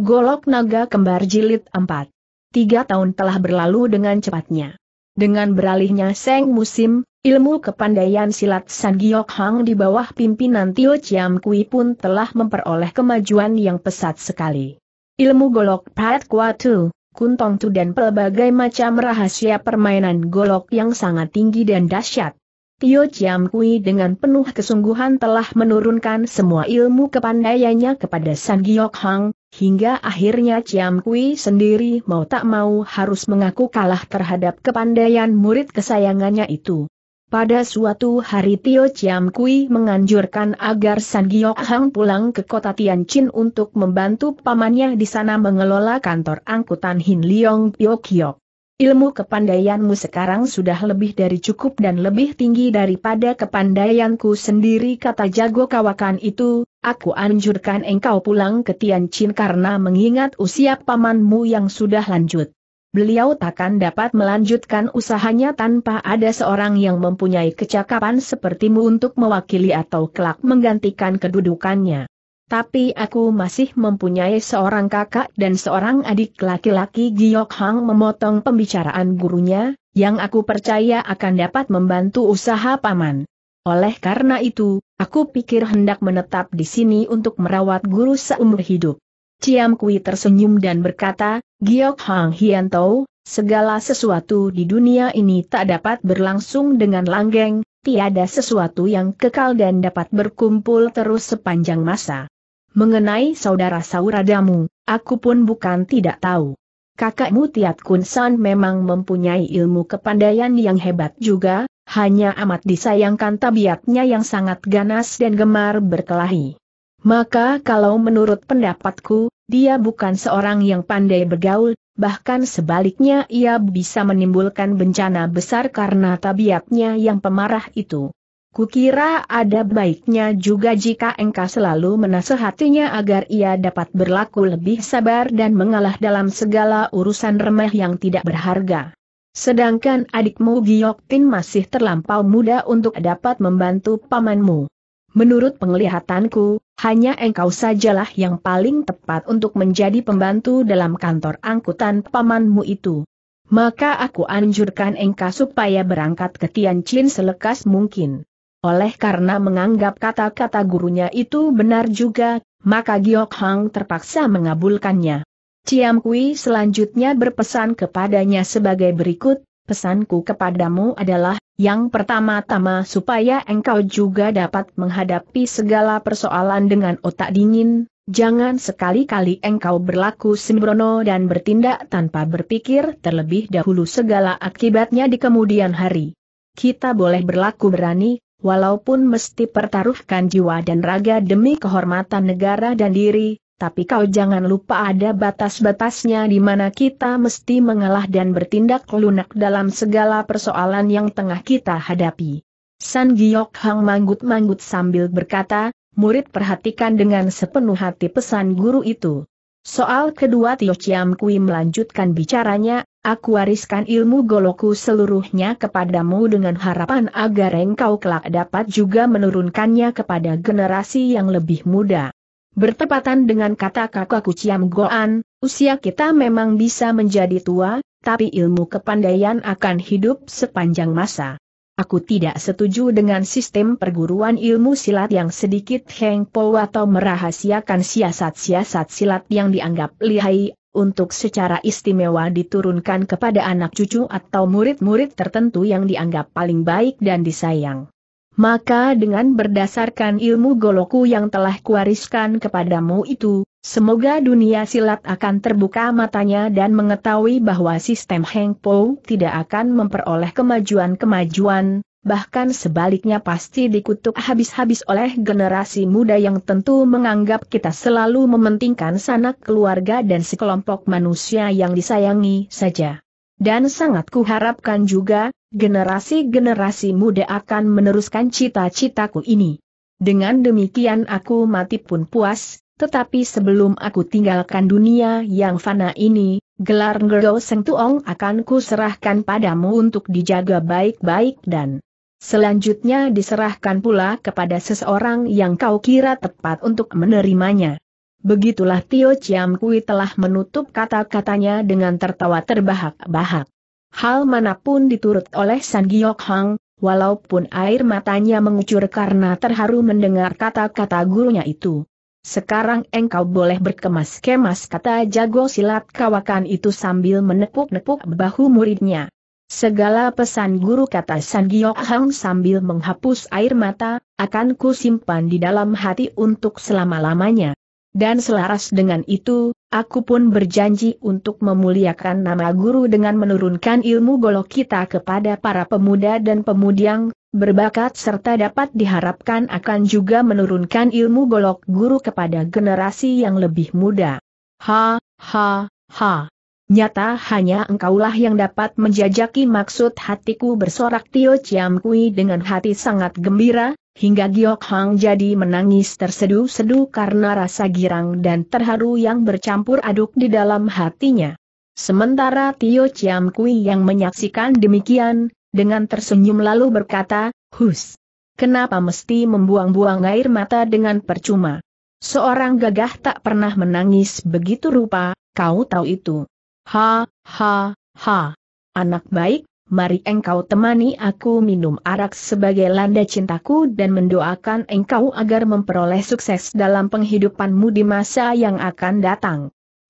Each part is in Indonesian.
Golok Naga Kembar Jilid 4 Tiga tahun telah berlalu dengan cepatnya. Dengan beralihnya Seng Musim, ilmu kepandaian silat San Giyok Hang di bawah pimpinan Tio Chiam Kui pun telah memperoleh kemajuan yang pesat sekali. Ilmu golok Pat Kuatu, Kuntong Tu dan pelbagai macam rahasia permainan golok yang sangat tinggi dan dahsyat. Tio Chiam Kui dengan penuh kesungguhan telah menurunkan semua ilmu kepandaiannya kepada San Giyok Hang, Hingga akhirnya Ciam Kui sendiri mau tak mau harus mengaku kalah terhadap kepandaian murid kesayangannya itu. Pada suatu hari Tio Ciam Kui menganjurkan agar San Giok Hang pulang ke kota Tianjin untuk membantu pamannya di sana mengelola kantor angkutan Hin Leong Kio. Ilmu kepandaianmu sekarang sudah lebih dari cukup dan lebih tinggi daripada kepandaianku sendiri kata jago kawakan itu, Aku anjurkan engkau pulang ke Tianjin karena mengingat usia pamanmu yang sudah lanjut. Beliau takkan dapat melanjutkan usahanya tanpa ada seorang yang mempunyai kecakapan sepertimu untuk mewakili atau kelak menggantikan kedudukannya. Tapi aku masih mempunyai seorang kakak dan seorang adik laki-laki Giok Hang memotong pembicaraan gurunya, yang aku percaya akan dapat membantu usaha paman. Oleh karena itu, Aku pikir hendak menetap di sini untuk merawat guru seumur hidup. Ciam Kui tersenyum dan berkata, Giok Hang Hian Tau, segala sesuatu di dunia ini tak dapat berlangsung dengan langgeng, tiada sesuatu yang kekal dan dapat berkumpul terus sepanjang masa. Mengenai saudara sauradamu, aku pun bukan tidak tahu. Kakakmu Tiat Kun San memang mempunyai ilmu kepandaian yang hebat juga, hanya amat disayangkan tabiatnya yang sangat ganas dan gemar berkelahi. Maka kalau menurut pendapatku, dia bukan seorang yang pandai bergaul, bahkan sebaliknya ia bisa menimbulkan bencana besar karena tabiatnya yang pemarah itu. Kukira ada baiknya juga jika engkau selalu menasehatinya agar ia dapat berlaku lebih sabar dan mengalah dalam segala urusan remeh yang tidak berharga. Sedangkan adikmu Giyoktin masih terlampau muda untuk dapat membantu pamanmu. Menurut penglihatanku, hanya engkau sajalah yang paling tepat untuk menjadi pembantu dalam kantor angkutan pamanmu itu. Maka aku anjurkan engkau supaya berangkat ke Tianjin selekas mungkin. Oleh karena menganggap kata-kata gurunya itu benar juga, maka Giok Hang terpaksa mengabulkannya. Ciam Kui selanjutnya berpesan kepadanya sebagai berikut, pesanku kepadamu adalah, yang pertama-tama supaya engkau juga dapat menghadapi segala persoalan dengan otak dingin, jangan sekali-kali engkau berlaku sembrono dan bertindak tanpa berpikir terlebih dahulu segala akibatnya di kemudian hari. Kita boleh berlaku berani, walaupun mesti pertaruhkan jiwa dan raga demi kehormatan negara dan diri, tapi kau jangan lupa ada batas-batasnya di mana kita mesti mengalah dan bertindak lunak dalam segala persoalan yang tengah kita hadapi. San Giok Hang manggut-manggut sambil berkata, murid perhatikan dengan sepenuh hati pesan guru itu. Soal kedua Tio Chiam Kui melanjutkan bicaranya, aku wariskan ilmu goloku seluruhnya kepadamu dengan harapan agar engkau kelak dapat juga menurunkannya kepada generasi yang lebih muda. Bertepatan dengan kata kakakku Ciam Goan, usia kita memang bisa menjadi tua, tapi ilmu kepandaian akan hidup sepanjang masa. Aku tidak setuju dengan sistem perguruan ilmu silat yang sedikit hengpo atau merahasiakan siasat-siasat silat yang dianggap lihai untuk secara istimewa diturunkan kepada anak cucu atau murid-murid tertentu yang dianggap paling baik dan disayang. Maka dengan berdasarkan ilmu goloku yang telah kuariskan kepadamu itu, semoga dunia silat akan terbuka matanya dan mengetahui bahwa sistem Heng Po tidak akan memperoleh kemajuan-kemajuan, bahkan sebaliknya pasti dikutuk habis-habis oleh generasi muda yang tentu menganggap kita selalu mementingkan sanak keluarga dan sekelompok manusia yang disayangi saja. Dan sangat kuharapkan juga, Generasi-generasi muda akan meneruskan cita-citaku ini. Dengan demikian aku mati pun puas, tetapi sebelum aku tinggalkan dunia yang fana ini, gelar Ngero Seng Tuong akan kuserahkan padamu untuk dijaga baik-baik dan selanjutnya diserahkan pula kepada seseorang yang kau kira tepat untuk menerimanya. Begitulah Tio Chiam Kui telah menutup kata-katanya dengan tertawa terbahak-bahak hal manapun diturut oleh San Giok Hang, walaupun air matanya mengucur karena terharu mendengar kata-kata gurunya itu. Sekarang engkau boleh berkemas-kemas kata jago silat kawakan itu sambil menepuk-nepuk bahu muridnya. Segala pesan guru kata San Giok Hang sambil menghapus air mata, akan kusimpan di dalam hati untuk selama-lamanya. Dan selaras dengan itu, aku pun berjanji untuk memuliakan nama guru dengan menurunkan ilmu golok kita kepada para pemuda dan pemudiang, berbakat serta dapat diharapkan akan juga menurunkan ilmu golok guru kepada generasi yang lebih muda. Ha, ha, ha. Nyata hanya engkaulah yang dapat menjajaki maksud hatiku bersorak Tio Ciam Kui dengan hati sangat gembira, hingga Giok Hang jadi menangis tersedu-sedu karena rasa girang dan terharu yang bercampur aduk di dalam hatinya. Sementara Tio Chiam Kui yang menyaksikan demikian, dengan tersenyum lalu berkata, Hus, kenapa mesti membuang-buang air mata dengan percuma? Seorang gagah tak pernah menangis begitu rupa, kau tahu itu. Ha, ha, ha. Anak baik, mari engkau temani aku minum arak sebagai landa cintaku dan mendoakan engkau agar memperoleh sukses dalam penghidupanmu di masa yang akan datang.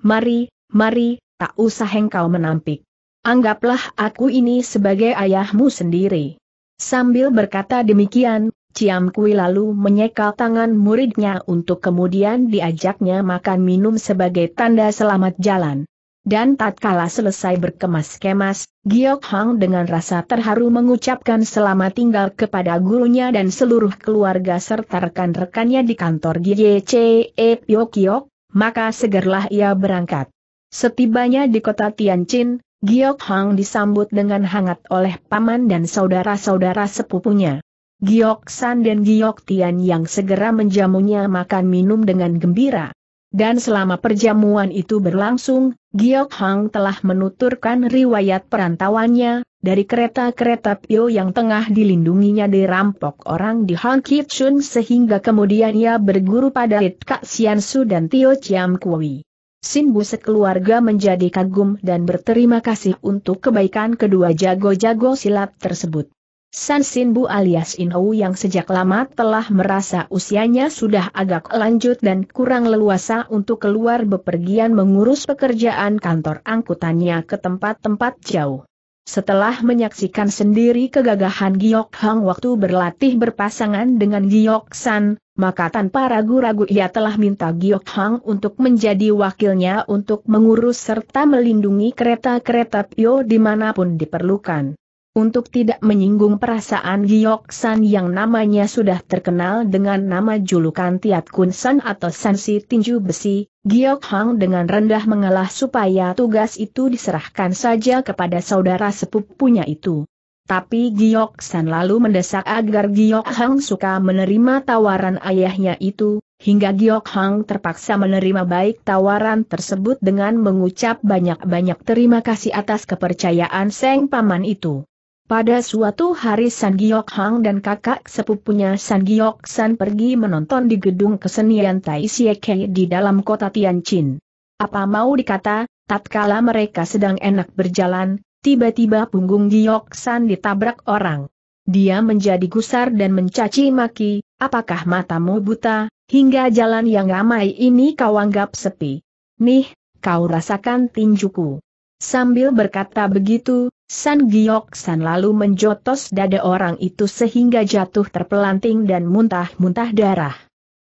Mari, mari, tak usah engkau menampik. Anggaplah aku ini sebagai ayahmu sendiri. Sambil berkata demikian, Ciam Kui lalu menyekal tangan muridnya untuk kemudian diajaknya makan minum sebagai tanda selamat jalan. Dan tatkala selesai berkemas-kemas, Giok Hang dengan rasa terharu mengucapkan selamat tinggal kepada gurunya dan seluruh keluarga serta rekan-rekannya di kantor GYCE Yokyok, maka segerlah ia berangkat. Setibanya di kota Tianjin, Giok Hang disambut dengan hangat oleh paman dan saudara-saudara sepupunya. Giok San dan Giok Tian yang segera menjamunya makan minum dengan gembira. Dan selama perjamuan itu berlangsung, Giok Hang telah menuturkan riwayat perantauannya, dari kereta-kereta Pio yang tengah dilindunginya dirampok orang di Hang Kitsun sehingga kemudian ia berguru pada It Kak Sian Su dan Tio Chiam Kui. Sinbu sekeluarga menjadi kagum dan berterima kasih untuk kebaikan kedua jago-jago silat tersebut. San Bu alias Inou yang sejak lama telah merasa usianya sudah agak lanjut dan kurang leluasa untuk keluar bepergian mengurus pekerjaan kantor angkutannya ke tempat-tempat jauh. Setelah menyaksikan sendiri kegagahan Giok Hang waktu berlatih berpasangan dengan Giok San, maka tanpa ragu-ragu ia telah minta Giok Hang untuk menjadi wakilnya untuk mengurus serta melindungi kereta-kereta Pio dimanapun diperlukan untuk tidak menyinggung perasaan Giok San yang namanya sudah terkenal dengan nama julukan Tiat Kun San atau Sansi Tinju Besi, Giok Hang dengan rendah mengalah supaya tugas itu diserahkan saja kepada saudara sepupunya itu. Tapi Giok San lalu mendesak agar Giok Hang suka menerima tawaran ayahnya itu, hingga Giok Hang terpaksa menerima baik tawaran tersebut dengan mengucap banyak-banyak terima kasih atas kepercayaan Seng Paman itu. Pada suatu hari San Giok Hang dan kakak sepupunya San Giok San pergi menonton di gedung kesenian Tai Sieke di dalam kota Tianjin. Apa mau dikata, tatkala mereka sedang enak berjalan, tiba-tiba punggung Giok San ditabrak orang. Dia menjadi gusar dan mencaci maki, apakah matamu buta, hingga jalan yang ramai ini kau anggap sepi. Nih, kau rasakan tinjuku. Sambil berkata begitu, San Giok San lalu menjotos dada orang itu sehingga jatuh terpelanting dan muntah-muntah darah.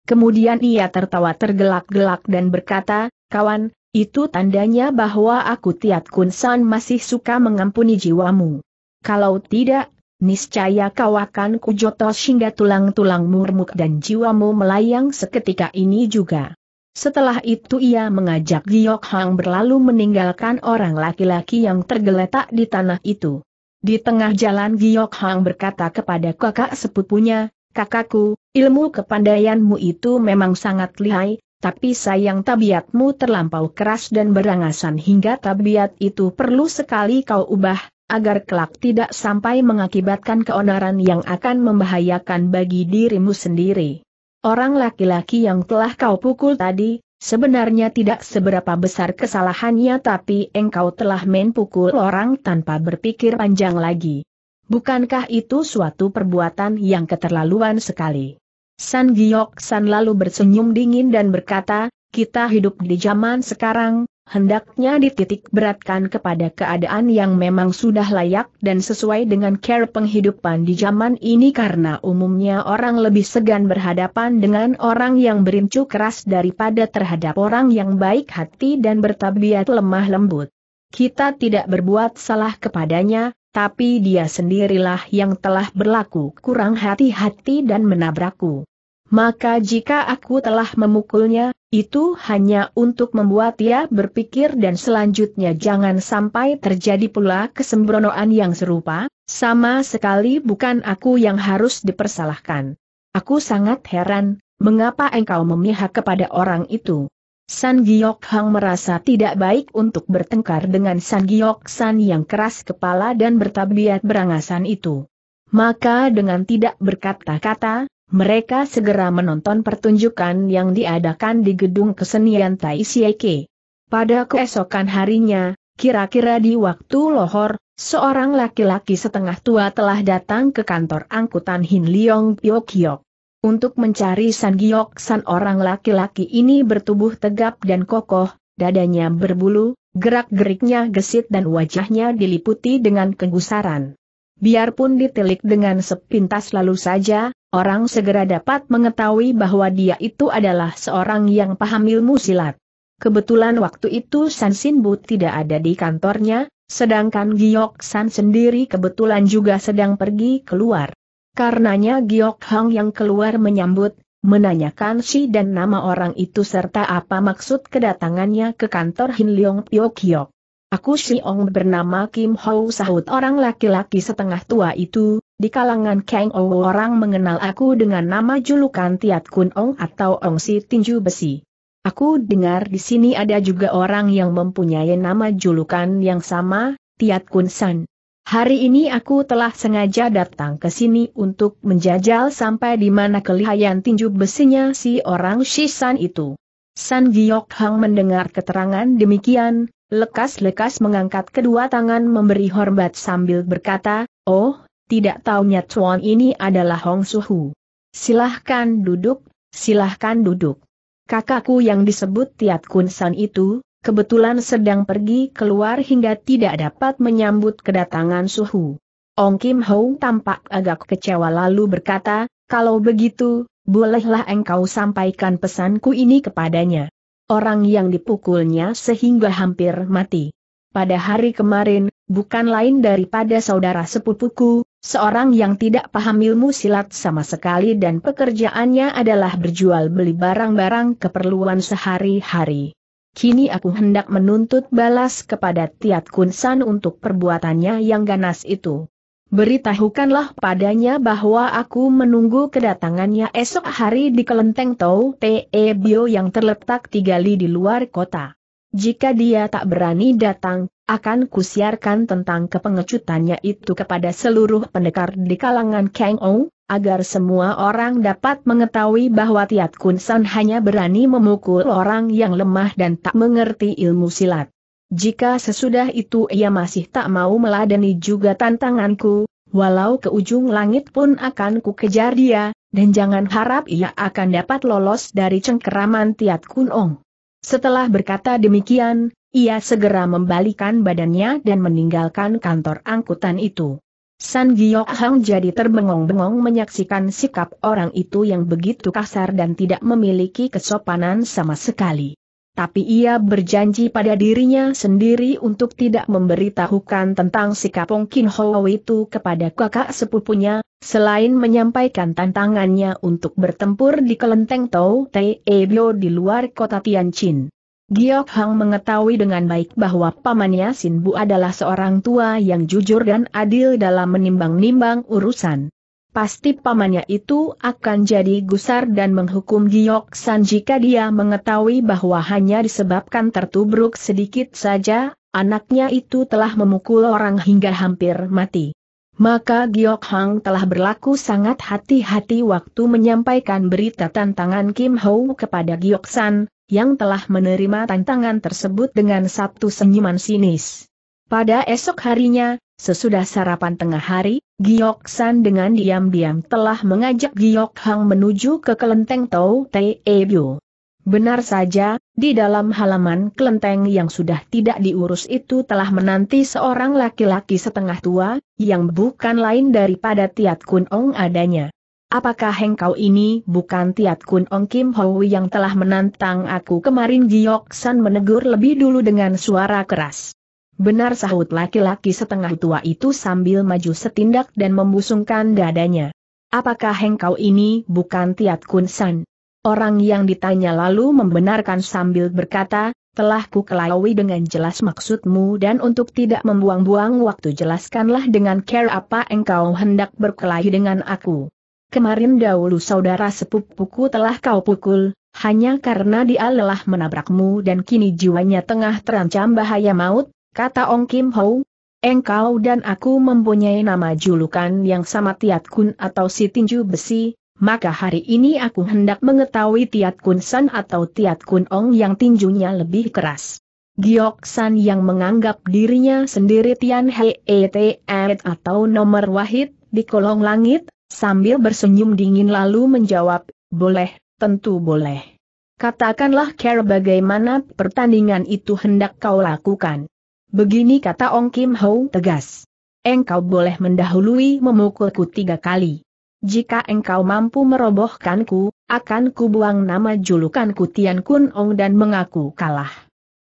Kemudian ia tertawa tergelak-gelak dan berkata, kawan, itu tandanya bahwa aku Tiat Kun San masih suka mengampuni jiwamu. Kalau tidak, niscaya kau akan kujotos hingga tulang tulang remuk dan jiwamu melayang seketika ini juga. Setelah itu ia mengajak Giok Hang berlalu meninggalkan orang laki-laki yang tergeletak di tanah itu. Di tengah jalan Giok Hang berkata kepada kakak sepupunya, Kakakku, ilmu kepandaianmu itu memang sangat lihai, tapi sayang tabiatmu terlampau keras dan berangasan hingga tabiat itu perlu sekali kau ubah, agar kelak tidak sampai mengakibatkan keonaran yang akan membahayakan bagi dirimu sendiri. Orang laki-laki yang telah kau pukul tadi, sebenarnya tidak seberapa besar kesalahannya tapi engkau telah main pukul orang tanpa berpikir panjang lagi. Bukankah itu suatu perbuatan yang keterlaluan sekali? San Giok San lalu bersenyum dingin dan berkata, kita hidup di zaman sekarang, hendaknya dititik beratkan kepada keadaan yang memang sudah layak dan sesuai dengan care penghidupan di zaman ini karena umumnya orang lebih segan berhadapan dengan orang yang berincu keras daripada terhadap orang yang baik hati dan bertabiat lemah lembut. Kita tidak berbuat salah kepadanya, tapi dia sendirilah yang telah berlaku kurang hati-hati dan menabrakku. Maka jika aku telah memukulnya, itu hanya untuk membuat ia berpikir dan selanjutnya jangan sampai terjadi pula kesembronoan yang serupa, sama sekali bukan aku yang harus dipersalahkan. Aku sangat heran, mengapa engkau memihak kepada orang itu. San Giok Hang merasa tidak baik untuk bertengkar dengan San Giok San yang keras kepala dan bertabiat berangasan itu. Maka dengan tidak berkata-kata, mereka segera menonton pertunjukan yang diadakan di gedung kesenian Tai Sieke. Pada keesokan harinya, kira-kira di waktu lohor, seorang laki-laki setengah tua telah datang ke kantor angkutan Hin Leong Pyokyok. Untuk mencari San Giok San orang laki-laki ini bertubuh tegap dan kokoh, dadanya berbulu, gerak-geriknya gesit dan wajahnya diliputi dengan kegusaran biarpun ditilik dengan sepintas lalu saja, orang segera dapat mengetahui bahwa dia itu adalah seorang yang paham ilmu silat. Kebetulan waktu itu San Sinbu tidak ada di kantornya, sedangkan Giok San sendiri kebetulan juga sedang pergi keluar. Karenanya Giok Hang yang keluar menyambut, menanyakan si dan nama orang itu serta apa maksud kedatangannya ke kantor Hin Leong Pyo Kiok. Aku Ong bernama Kim Ho sahut orang laki-laki setengah tua itu, di kalangan Kang Ou orang mengenal aku dengan nama julukan Tiat Kun Ong atau Ong Si Tinju Besi. Aku dengar di sini ada juga orang yang mempunyai nama julukan yang sama, Tiat Kun San. Hari ini aku telah sengaja datang ke sini untuk menjajal sampai di mana kelihayan tinju besinya si orang Shisan itu. San Giok Hang mendengar keterangan demikian, Lekas-lekas mengangkat kedua tangan memberi hormat sambil berkata, Oh, tidak taunya Chuan ini adalah Hong Suhu. Silahkan duduk, silahkan duduk. Kakakku yang disebut Tiat Kun San itu, kebetulan sedang pergi keluar hingga tidak dapat menyambut kedatangan Suhu. Ong Kim Hong tampak agak kecewa lalu berkata, kalau begitu, bolehlah engkau sampaikan pesanku ini kepadanya orang yang dipukulnya sehingga hampir mati. Pada hari kemarin, bukan lain daripada saudara sepupuku, seorang yang tidak paham ilmu silat sama sekali dan pekerjaannya adalah berjual beli barang-barang keperluan sehari-hari. Kini aku hendak menuntut balas kepada Tiat Kunsan untuk perbuatannya yang ganas itu. Beritahukanlah padanya bahwa aku menunggu kedatangannya esok hari di kelenteng Tau Te e Bio yang terletak tiga li di luar kota. Jika dia tak berani datang, akan kusiarkan tentang kepengecutannya itu kepada seluruh pendekar di kalangan Kang Ong, agar semua orang dapat mengetahui bahwa Tiat Kun San hanya berani memukul orang yang lemah dan tak mengerti ilmu silat. Jika sesudah itu ia masih tak mau meladeni juga tantanganku, walau ke ujung langit pun akan ku kejar dia, dan jangan harap ia akan dapat lolos dari cengkeraman Tiat Kunong. Setelah berkata demikian, ia segera membalikan badannya dan meninggalkan kantor angkutan itu. San Giok Hang jadi terbengong-bengong menyaksikan sikap orang itu yang begitu kasar dan tidak memiliki kesopanan sama sekali tapi ia berjanji pada dirinya sendiri untuk tidak memberitahukan tentang sikap Ong Kin Ho itu kepada kakak sepupunya, selain menyampaikan tantangannya untuk bertempur di kelenteng Tau Te Ebio di luar kota Tianjin. Giok Hang mengetahui dengan baik bahwa pamannya Bu adalah seorang tua yang jujur dan adil dalam menimbang-nimbang urusan pasti pamannya itu akan jadi gusar dan menghukum Giok San jika dia mengetahui bahwa hanya disebabkan tertubruk sedikit saja, anaknya itu telah memukul orang hingga hampir mati. Maka Giok Hang telah berlaku sangat hati-hati waktu menyampaikan berita tantangan Kim Ho kepada Giok San, yang telah menerima tantangan tersebut dengan satu senyuman sinis. Pada esok harinya, Sesudah sarapan tengah hari, Giok San dengan diam-diam telah mengajak Giok Hang menuju ke kelenteng Tau Te Ebyo. Benar saja, di dalam halaman kelenteng yang sudah tidak diurus itu telah menanti seorang laki-laki setengah tua, yang bukan lain daripada Tiat Kun Ong adanya. Apakah hengkau ini bukan Tiat Kun Ong Kim Ho yang telah menantang aku kemarin Giok San menegur lebih dulu dengan suara keras. Benar sahut laki-laki setengah tua itu sambil maju setindak dan membusungkan dadanya. Apakah engkau ini bukan Tiat Kun San? Orang yang ditanya lalu membenarkan sambil berkata, telah ku kelaui dengan jelas maksudmu dan untuk tidak membuang-buang waktu jelaskanlah dengan care apa engkau hendak berkelahi dengan aku. Kemarin dahulu saudara sepupuku telah kau pukul, hanya karena dia lelah menabrakmu dan kini jiwanya tengah terancam bahaya maut, kata Ong Kim Ho. Engkau dan aku mempunyai nama julukan yang sama Tiat Kun atau si tinju besi, maka hari ini aku hendak mengetahui Tiat Kun San atau Tiat Kun Ong yang tinjunya lebih keras. Giok San yang menganggap dirinya sendiri Tian Hei -e, e atau nomor wahid di kolong langit, sambil bersenyum dingin lalu menjawab, boleh, tentu boleh. Katakanlah care bagaimana pertandingan itu hendak kau lakukan. Begini kata Ong Kim Ho tegas. Engkau boleh mendahului memukulku tiga kali. Jika engkau mampu merobohkanku, akan kubuang nama julukanku Tian Kun Ong dan mengaku kalah.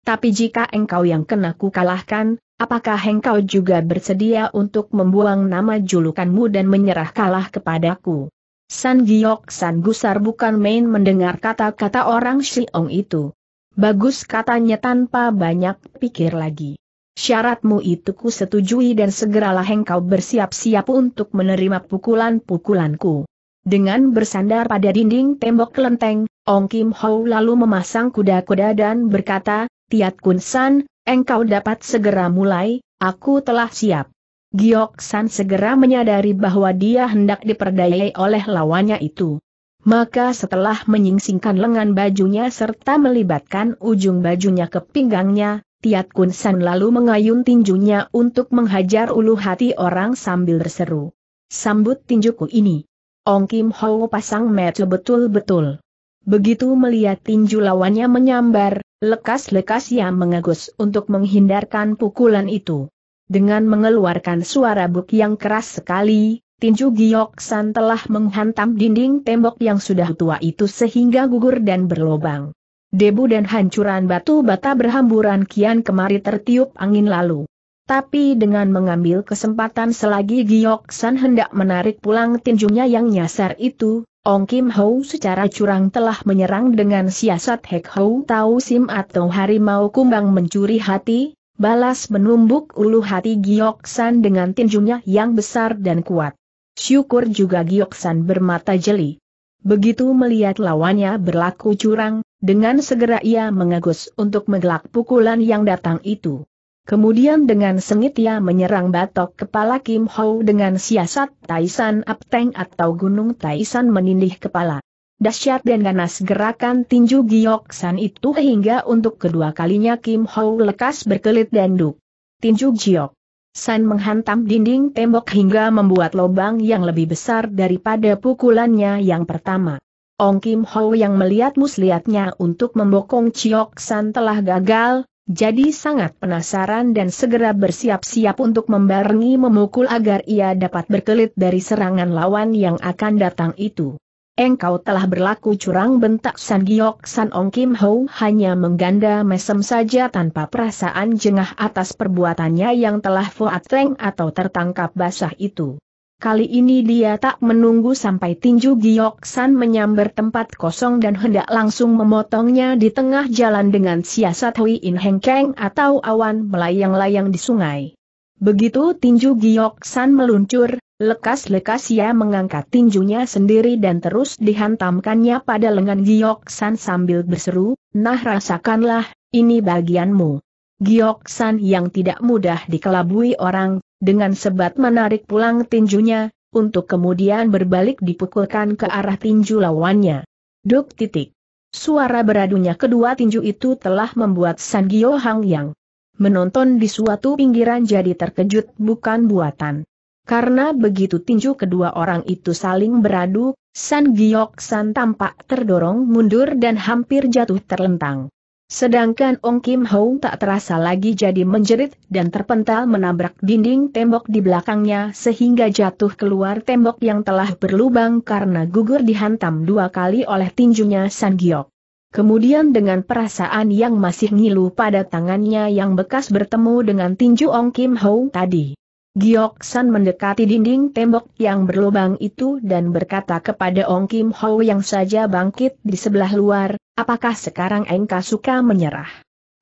Tapi jika engkau yang kena ku kalahkan, apakah engkau juga bersedia untuk membuang nama julukanmu dan menyerah kalah kepadaku? San Giok San Gusar bukan main mendengar kata-kata orang Ong itu. Bagus katanya tanpa banyak pikir lagi. Syaratmu itu ku setujui dan segeralah engkau bersiap-siap untuk menerima pukulan-pukulanku. Dengan bersandar pada dinding tembok kelenteng, Ong Kim Ho lalu memasang kuda-kuda dan berkata, Tiat Kun San, engkau dapat segera mulai, aku telah siap. Giok San segera menyadari bahwa dia hendak diperdayai oleh lawannya itu. Maka setelah menyingsingkan lengan bajunya serta melibatkan ujung bajunya ke pinggangnya, Tiat Kun San lalu mengayun tinjunya untuk menghajar ulu hati orang sambil berseru. Sambut tinjuku ini. Ong Kim Ho pasang mata betul-betul. Begitu melihat tinju lawannya menyambar, lekas-lekas ia mengegus untuk menghindarkan pukulan itu. Dengan mengeluarkan suara buk yang keras sekali, tinju Giok San telah menghantam dinding tembok yang sudah tua itu sehingga gugur dan berlobang. Debu dan hancuran batu bata berhamburan kian kemari tertiup angin lalu. Tapi dengan mengambil kesempatan selagi Giok San hendak menarik pulang tinjunya yang nyasar itu, Ong Kim Ho secara curang telah menyerang dengan siasat Hek Ho Tau Sim atau Harimau Kumbang mencuri hati, balas menumbuk ulu hati Giok San dengan tinjunya yang besar dan kuat. Syukur juga Giok San bermata jeli. Begitu melihat lawannya berlaku curang, dengan segera ia mengagus untuk menggelak pukulan yang datang itu. Kemudian dengan sengit ia menyerang batok kepala Kim Ho dengan siasat Taisan Apteng atau Gunung Taisan menindih kepala. Dasyat dan ganas gerakan tinju Giok San itu hingga untuk kedua kalinya Kim Ho lekas berkelit dan duk. Tinju Giok San menghantam dinding tembok hingga membuat lobang yang lebih besar daripada pukulannya yang pertama. Ong Kim Ho yang melihat muslihatnya untuk membokong Chiok San telah gagal, jadi sangat penasaran dan segera bersiap-siap untuk membarengi memukul agar ia dapat berkelit dari serangan lawan yang akan datang itu engkau telah berlaku curang bentak San Giok San Ong Kim Ho hanya mengganda mesem saja tanpa perasaan jengah atas perbuatannya yang telah Fuat Leng atau tertangkap basah itu. Kali ini dia tak menunggu sampai tinju Giok San menyambar tempat kosong dan hendak langsung memotongnya di tengah jalan dengan siasat Hui In Heng Keng atau awan melayang-layang di sungai. Begitu tinju Giok San meluncur, Lekas-lekas ia mengangkat tinjunya sendiri dan terus dihantamkannya pada lengan Giok San sambil berseru, nah rasakanlah, ini bagianmu. Giok San yang tidak mudah dikelabui orang, dengan sebat menarik pulang tinjunya, untuk kemudian berbalik dipukulkan ke arah tinju lawannya. Duk titik. Suara beradunya kedua tinju itu telah membuat San Gyo Hang Yang menonton di suatu pinggiran jadi terkejut bukan buatan. Karena begitu tinju kedua orang itu saling beradu, San Giok San tampak terdorong mundur dan hampir jatuh terlentang. Sedangkan Ong Kim Hong tak terasa lagi jadi menjerit dan terpental menabrak dinding tembok di belakangnya sehingga jatuh keluar tembok yang telah berlubang karena gugur dihantam dua kali oleh tinjunya San Giok. Kemudian dengan perasaan yang masih ngilu pada tangannya yang bekas bertemu dengan tinju Ong Kim Hong tadi. Giok San mendekati dinding tembok yang berlubang itu dan berkata kepada Ong Kim Ho yang saja bangkit di sebelah luar, apakah sekarang engkau suka menyerah?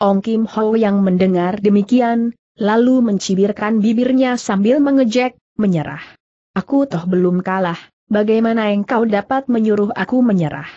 Ong Kim Ho yang mendengar demikian, lalu mencibirkan bibirnya sambil mengejek, menyerah. Aku toh belum kalah, bagaimana engkau dapat menyuruh aku menyerah?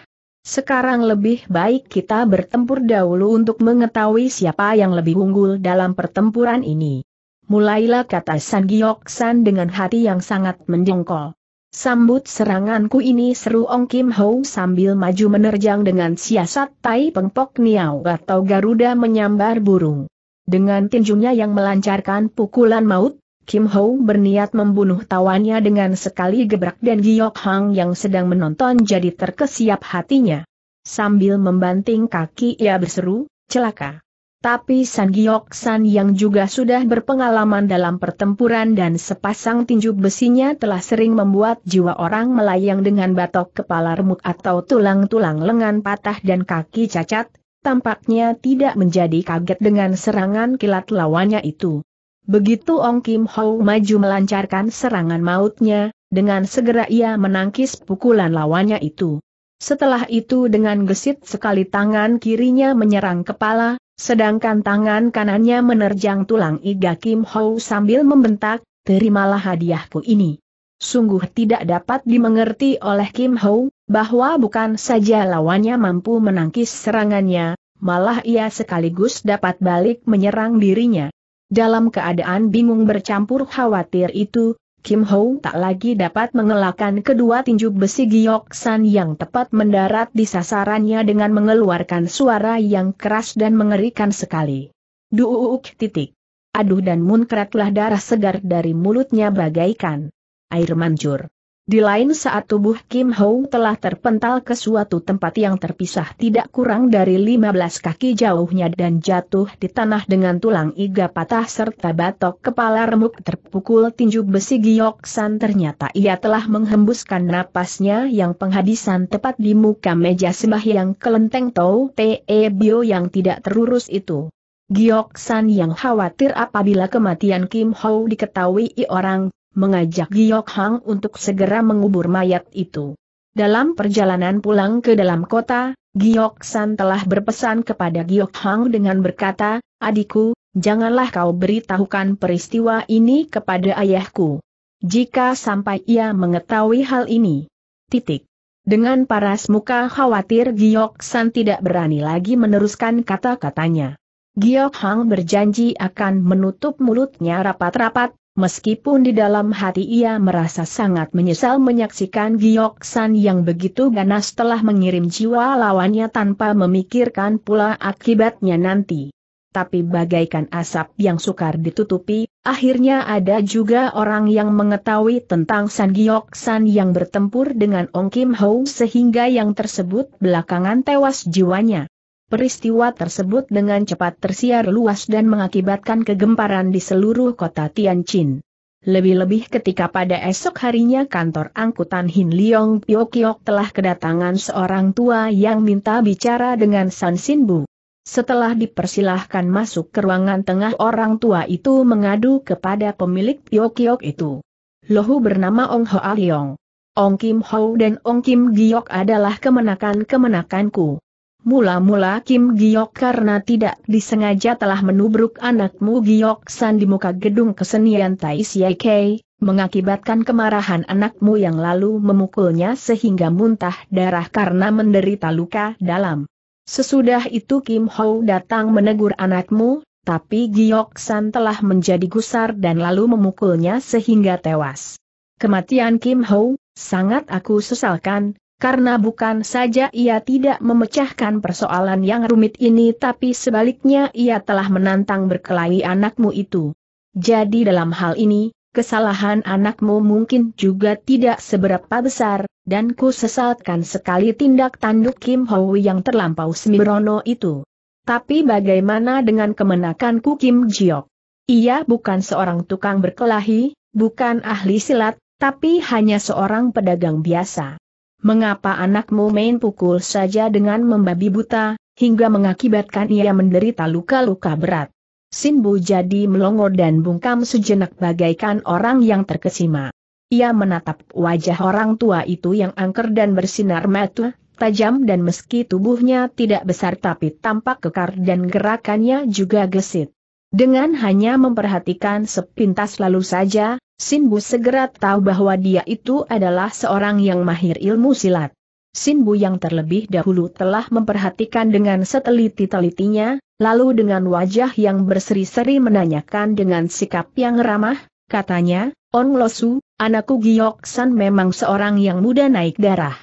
Sekarang lebih baik kita bertempur dahulu untuk mengetahui siapa yang lebih unggul dalam pertempuran ini. Mulailah kata San Gioksan dengan hati yang sangat mendengkol. Sambut seranganku ini seru Ong Kim Ho sambil maju menerjang dengan siasat tai pengpok niau atau Garuda menyambar burung. Dengan tinjunya yang melancarkan pukulan maut, Kim Ho berniat membunuh tawannya dengan sekali gebrak dan Giok Hang yang sedang menonton jadi terkesiap hatinya. Sambil membanting kaki ia berseru, celaka. Tapi San Giok San yang juga sudah berpengalaman dalam pertempuran dan sepasang tinju besinya telah sering membuat jiwa orang melayang dengan batok kepala remuk atau tulang-tulang lengan patah dan kaki cacat, tampaknya tidak menjadi kaget dengan serangan kilat lawannya itu. Begitu Ong Kim Ho maju melancarkan serangan mautnya, dengan segera ia menangkis pukulan lawannya itu. Setelah itu dengan gesit sekali tangan kirinya menyerang kepala, Sedangkan tangan kanannya menerjang tulang iga Kim Ho sambil membentak, terimalah hadiahku ini. Sungguh tidak dapat dimengerti oleh Kim Ho, bahwa bukan saja lawannya mampu menangkis serangannya, malah ia sekaligus dapat balik menyerang dirinya. Dalam keadaan bingung bercampur khawatir itu, Kim Ho tak lagi dapat mengelakkan kedua tinju besi giok san yang tepat mendarat di sasarannya dengan mengeluarkan suara yang keras dan mengerikan sekali. Duuk titik. Aduh dan munkratlah darah segar dari mulutnya bagaikan air mancur. Di lain saat tubuh Kim Hong telah terpental ke suatu tempat yang terpisah tidak kurang dari 15 kaki jauhnya dan jatuh di tanah dengan tulang iga patah serta batok kepala remuk terpukul tinju besi Gyo-san. ternyata ia telah menghembuskan napasnya yang penghabisan tepat di muka meja sembahyang kelenteng Tau Te Bio yang tidak terurus itu. Giok San yang khawatir apabila kematian Kim Ho diketahui orang, mengajak Giok Hang untuk segera mengubur mayat itu. Dalam perjalanan pulang ke dalam kota, Giok San telah berpesan kepada Giok Hang dengan berkata, Adikku, janganlah kau beritahukan peristiwa ini kepada ayahku. Jika sampai ia mengetahui hal ini. Titik. Dengan paras muka khawatir Giok San tidak berani lagi meneruskan kata-katanya. Giok Hang berjanji akan menutup mulutnya rapat-rapat, meskipun di dalam hati ia merasa sangat menyesal menyaksikan Giok San yang begitu ganas telah mengirim jiwa lawannya tanpa memikirkan pula akibatnya nanti. Tapi bagaikan asap yang sukar ditutupi, akhirnya ada juga orang yang mengetahui tentang San Giok San yang bertempur dengan Ong Kim Ho sehingga yang tersebut belakangan tewas jiwanya. Peristiwa tersebut dengan cepat tersiar luas dan mengakibatkan kegemparan di seluruh kota Tianjin. Lebih-lebih ketika pada esok harinya kantor angkutan Hin Leong Piokiok telah kedatangan seorang tua yang minta bicara dengan San Sinbu. Setelah dipersilahkan masuk ke ruangan tengah orang tua itu mengadu kepada pemilik Piokiok itu. Lohu bernama Ong Hoa Leong. Ong Kim Ho dan Ong Kim Giok adalah kemenakan-kemenakanku. Mula-mula Kim Giok karena tidak disengaja telah menubruk anakmu Giok San di muka gedung kesenian Tai Siai mengakibatkan kemarahan anakmu yang lalu memukulnya sehingga muntah darah karena menderita luka dalam. Sesudah itu Kim Ho datang menegur anakmu, tapi Giok San telah menjadi gusar dan lalu memukulnya sehingga tewas. Kematian Kim Ho, sangat aku sesalkan, karena bukan saja ia tidak memecahkan persoalan yang rumit ini tapi sebaliknya ia telah menantang berkelahi anakmu itu. Jadi dalam hal ini, kesalahan anakmu mungkin juga tidak seberapa besar, dan ku sesalkan sekali tindak tanduk Kim Ho yang terlampau sembrono itu. Tapi bagaimana dengan kemenakanku Kim Jiok? Ia bukan seorang tukang berkelahi, bukan ahli silat, tapi hanya seorang pedagang biasa. Mengapa anakmu main pukul saja dengan membabi buta, hingga mengakibatkan ia menderita luka-luka berat? Sinbu jadi melongo dan bungkam sejenak bagaikan orang yang terkesima. Ia menatap wajah orang tua itu yang angker dan bersinar mata, tajam dan meski tubuhnya tidak besar tapi tampak kekar dan gerakannya juga gesit. Dengan hanya memperhatikan sepintas lalu saja, Sinbu segera tahu bahwa dia itu adalah seorang yang mahir ilmu silat. Sinbu yang terlebih dahulu telah memperhatikan dengan seteliti-telitinya, lalu dengan wajah yang berseri-seri menanyakan dengan sikap yang ramah, katanya, On Losu, anakku Giok San memang seorang yang muda naik darah.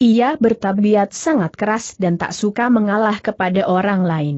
Ia bertabiat sangat keras dan tak suka mengalah kepada orang lain.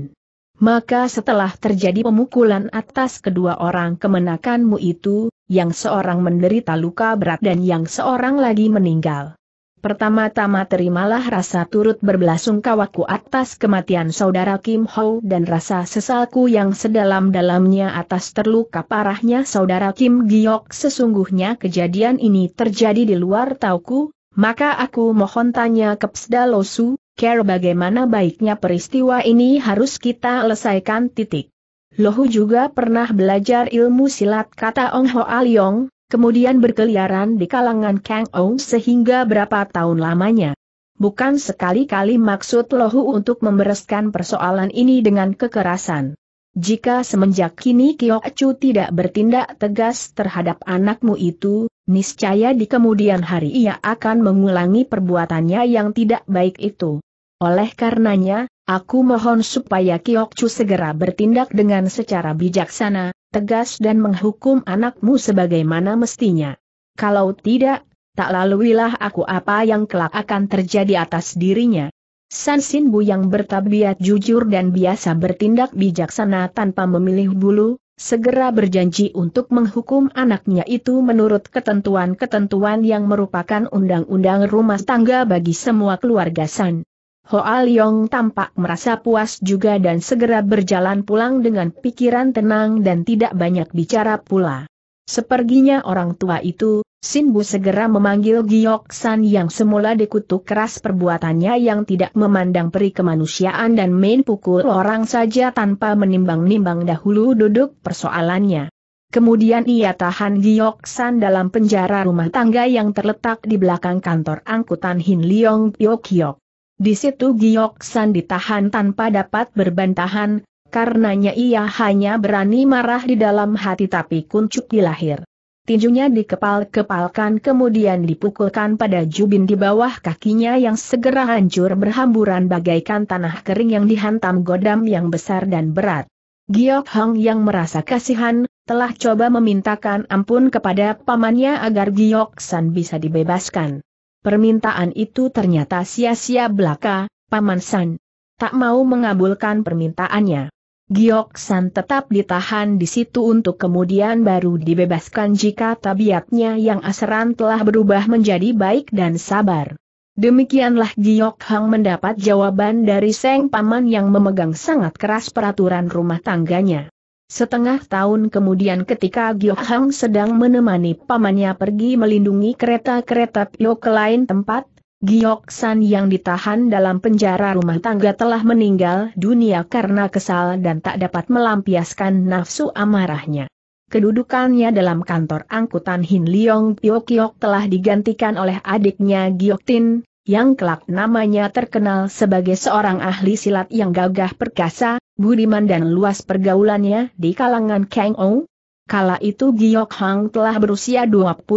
Maka setelah terjadi pemukulan atas kedua orang kemenakanmu itu, yang seorang menderita luka berat dan yang seorang lagi meninggal. Pertama-tama terimalah rasa turut berbelasungkawa ku atas kematian saudara Kim Ho dan rasa sesalku yang sedalam-dalamnya atas terluka parahnya saudara Kim Giok sesungguhnya kejadian ini terjadi di luar tauku, maka aku mohon tanya ke Psda Losu, care bagaimana baiknya peristiwa ini harus kita selesaikan titik. Lohu juga pernah belajar ilmu silat kata Ong Ho Aliong, kemudian berkeliaran di kalangan Kang Ou sehingga berapa tahun lamanya. Bukan sekali-kali maksud Lohu untuk membereskan persoalan ini dengan kekerasan. Jika semenjak kini Kiok Chu tidak bertindak tegas terhadap anakmu itu, niscaya di kemudian hari ia akan mengulangi perbuatannya yang tidak baik itu. Oleh karenanya, Aku mohon supaya Kiokcu segera bertindak dengan secara bijaksana, tegas dan menghukum anakmu sebagaimana mestinya. Kalau tidak, tak laluilah aku apa yang kelak akan terjadi atas dirinya. San Sin Bu yang bertabiat jujur dan biasa bertindak bijaksana tanpa memilih bulu, segera berjanji untuk menghukum anaknya itu menurut ketentuan-ketentuan yang merupakan undang-undang rumah tangga bagi semua keluarga San. Hoa Liong tampak merasa puas juga dan segera berjalan pulang dengan pikiran tenang dan tidak banyak bicara pula. Seperginya orang tua itu, Sinbu segera memanggil Giok San yang semula dikutuk keras perbuatannya yang tidak memandang peri kemanusiaan dan main pukul orang saja tanpa menimbang-nimbang dahulu duduk persoalannya. Kemudian ia tahan Giok San dalam penjara rumah tangga yang terletak di belakang kantor angkutan Hin Leong Pyokyok. Di situ Giok San ditahan tanpa dapat berbantahan, karenanya ia hanya berani marah di dalam hati tapi kuncup di lahir. Tinjunya dikepal-kepalkan kemudian dipukulkan pada jubin di bawah kakinya yang segera hancur berhamburan bagaikan tanah kering yang dihantam godam yang besar dan berat. Giok Hong yang merasa kasihan, telah coba memintakan ampun kepada pamannya agar Giok San bisa dibebaskan. Permintaan itu ternyata sia-sia belaka, Paman San. Tak mau mengabulkan permintaannya. Giok San tetap ditahan di situ untuk kemudian baru dibebaskan jika tabiatnya yang aseran telah berubah menjadi baik dan sabar. Demikianlah Giok Hang mendapat jawaban dari Seng Paman yang memegang sangat keras peraturan rumah tangganya. Setengah tahun kemudian ketika Gyo Hang sedang menemani pamannya pergi melindungi kereta-kereta Pio ke lain tempat, Giok San yang ditahan dalam penjara rumah tangga telah meninggal dunia karena kesal dan tak dapat melampiaskan nafsu amarahnya. Kedudukannya dalam kantor angkutan Hin Leong Pio Kiok telah digantikan oleh adiknya Giok Tin, yang kelak namanya terkenal sebagai seorang ahli silat yang gagah perkasa, budiman dan luas pergaulannya di kalangan Kang Ou. Kala itu Giok Hang telah berusia 26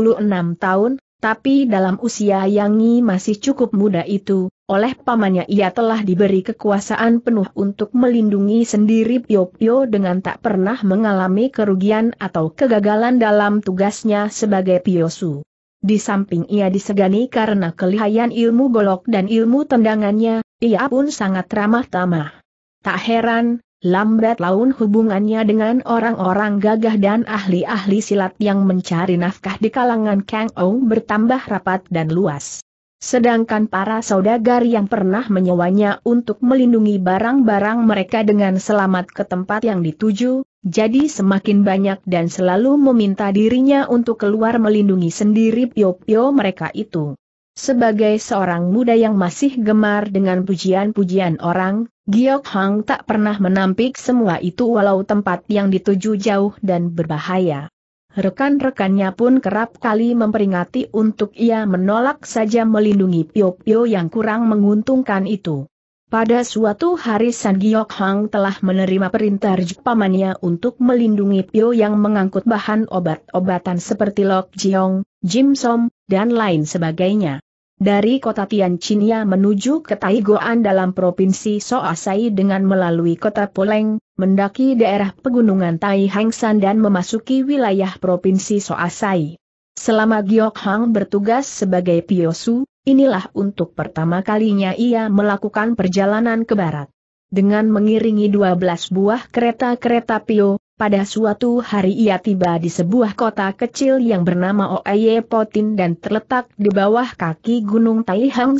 tahun, tapi dalam usia yang Yi masih cukup muda itu, oleh pamannya ia telah diberi kekuasaan penuh untuk melindungi sendiri Pio Pio dengan tak pernah mengalami kerugian atau kegagalan dalam tugasnya sebagai Piosu. Di samping ia disegani karena kelihayan ilmu golok dan ilmu tendangannya, ia pun sangat ramah tamah. Tak heran, lambat laun hubungannya dengan orang-orang gagah dan ahli-ahli silat yang mencari nafkah di kalangan Kang Ou bertambah rapat dan luas. Sedangkan para saudagar yang pernah menyewanya untuk melindungi barang-barang mereka dengan selamat ke tempat yang dituju, jadi semakin banyak dan selalu meminta dirinya untuk keluar melindungi sendiri pio-pio mereka itu. Sebagai seorang muda yang masih gemar dengan pujian-pujian orang, Giok Hang tak pernah menampik semua itu walau tempat yang dituju jauh dan berbahaya. Rekan-rekannya pun kerap kali memperingati untuk ia menolak saja melindungi Pio-Pio yang kurang menguntungkan itu. Pada suatu hari San Giok Hang telah menerima perintah pamannya untuk melindungi Pio yang mengangkut bahan obat-obatan seperti Lok Jiong, Jim Som, dan lain sebagainya. Dari kota Tianjinia menuju ke Taigoan dalam provinsi Soasai dengan melalui kota Poleng, mendaki daerah pegunungan Tai dan memasuki wilayah provinsi Soasai. Selama Giok Hang bertugas sebagai Piosu, inilah untuk pertama kalinya ia melakukan perjalanan ke barat. Dengan mengiringi 12 buah kereta-kereta Pio, pada suatu hari ia tiba di sebuah kota kecil yang bernama Oeye Potin dan terletak di bawah kaki Gunung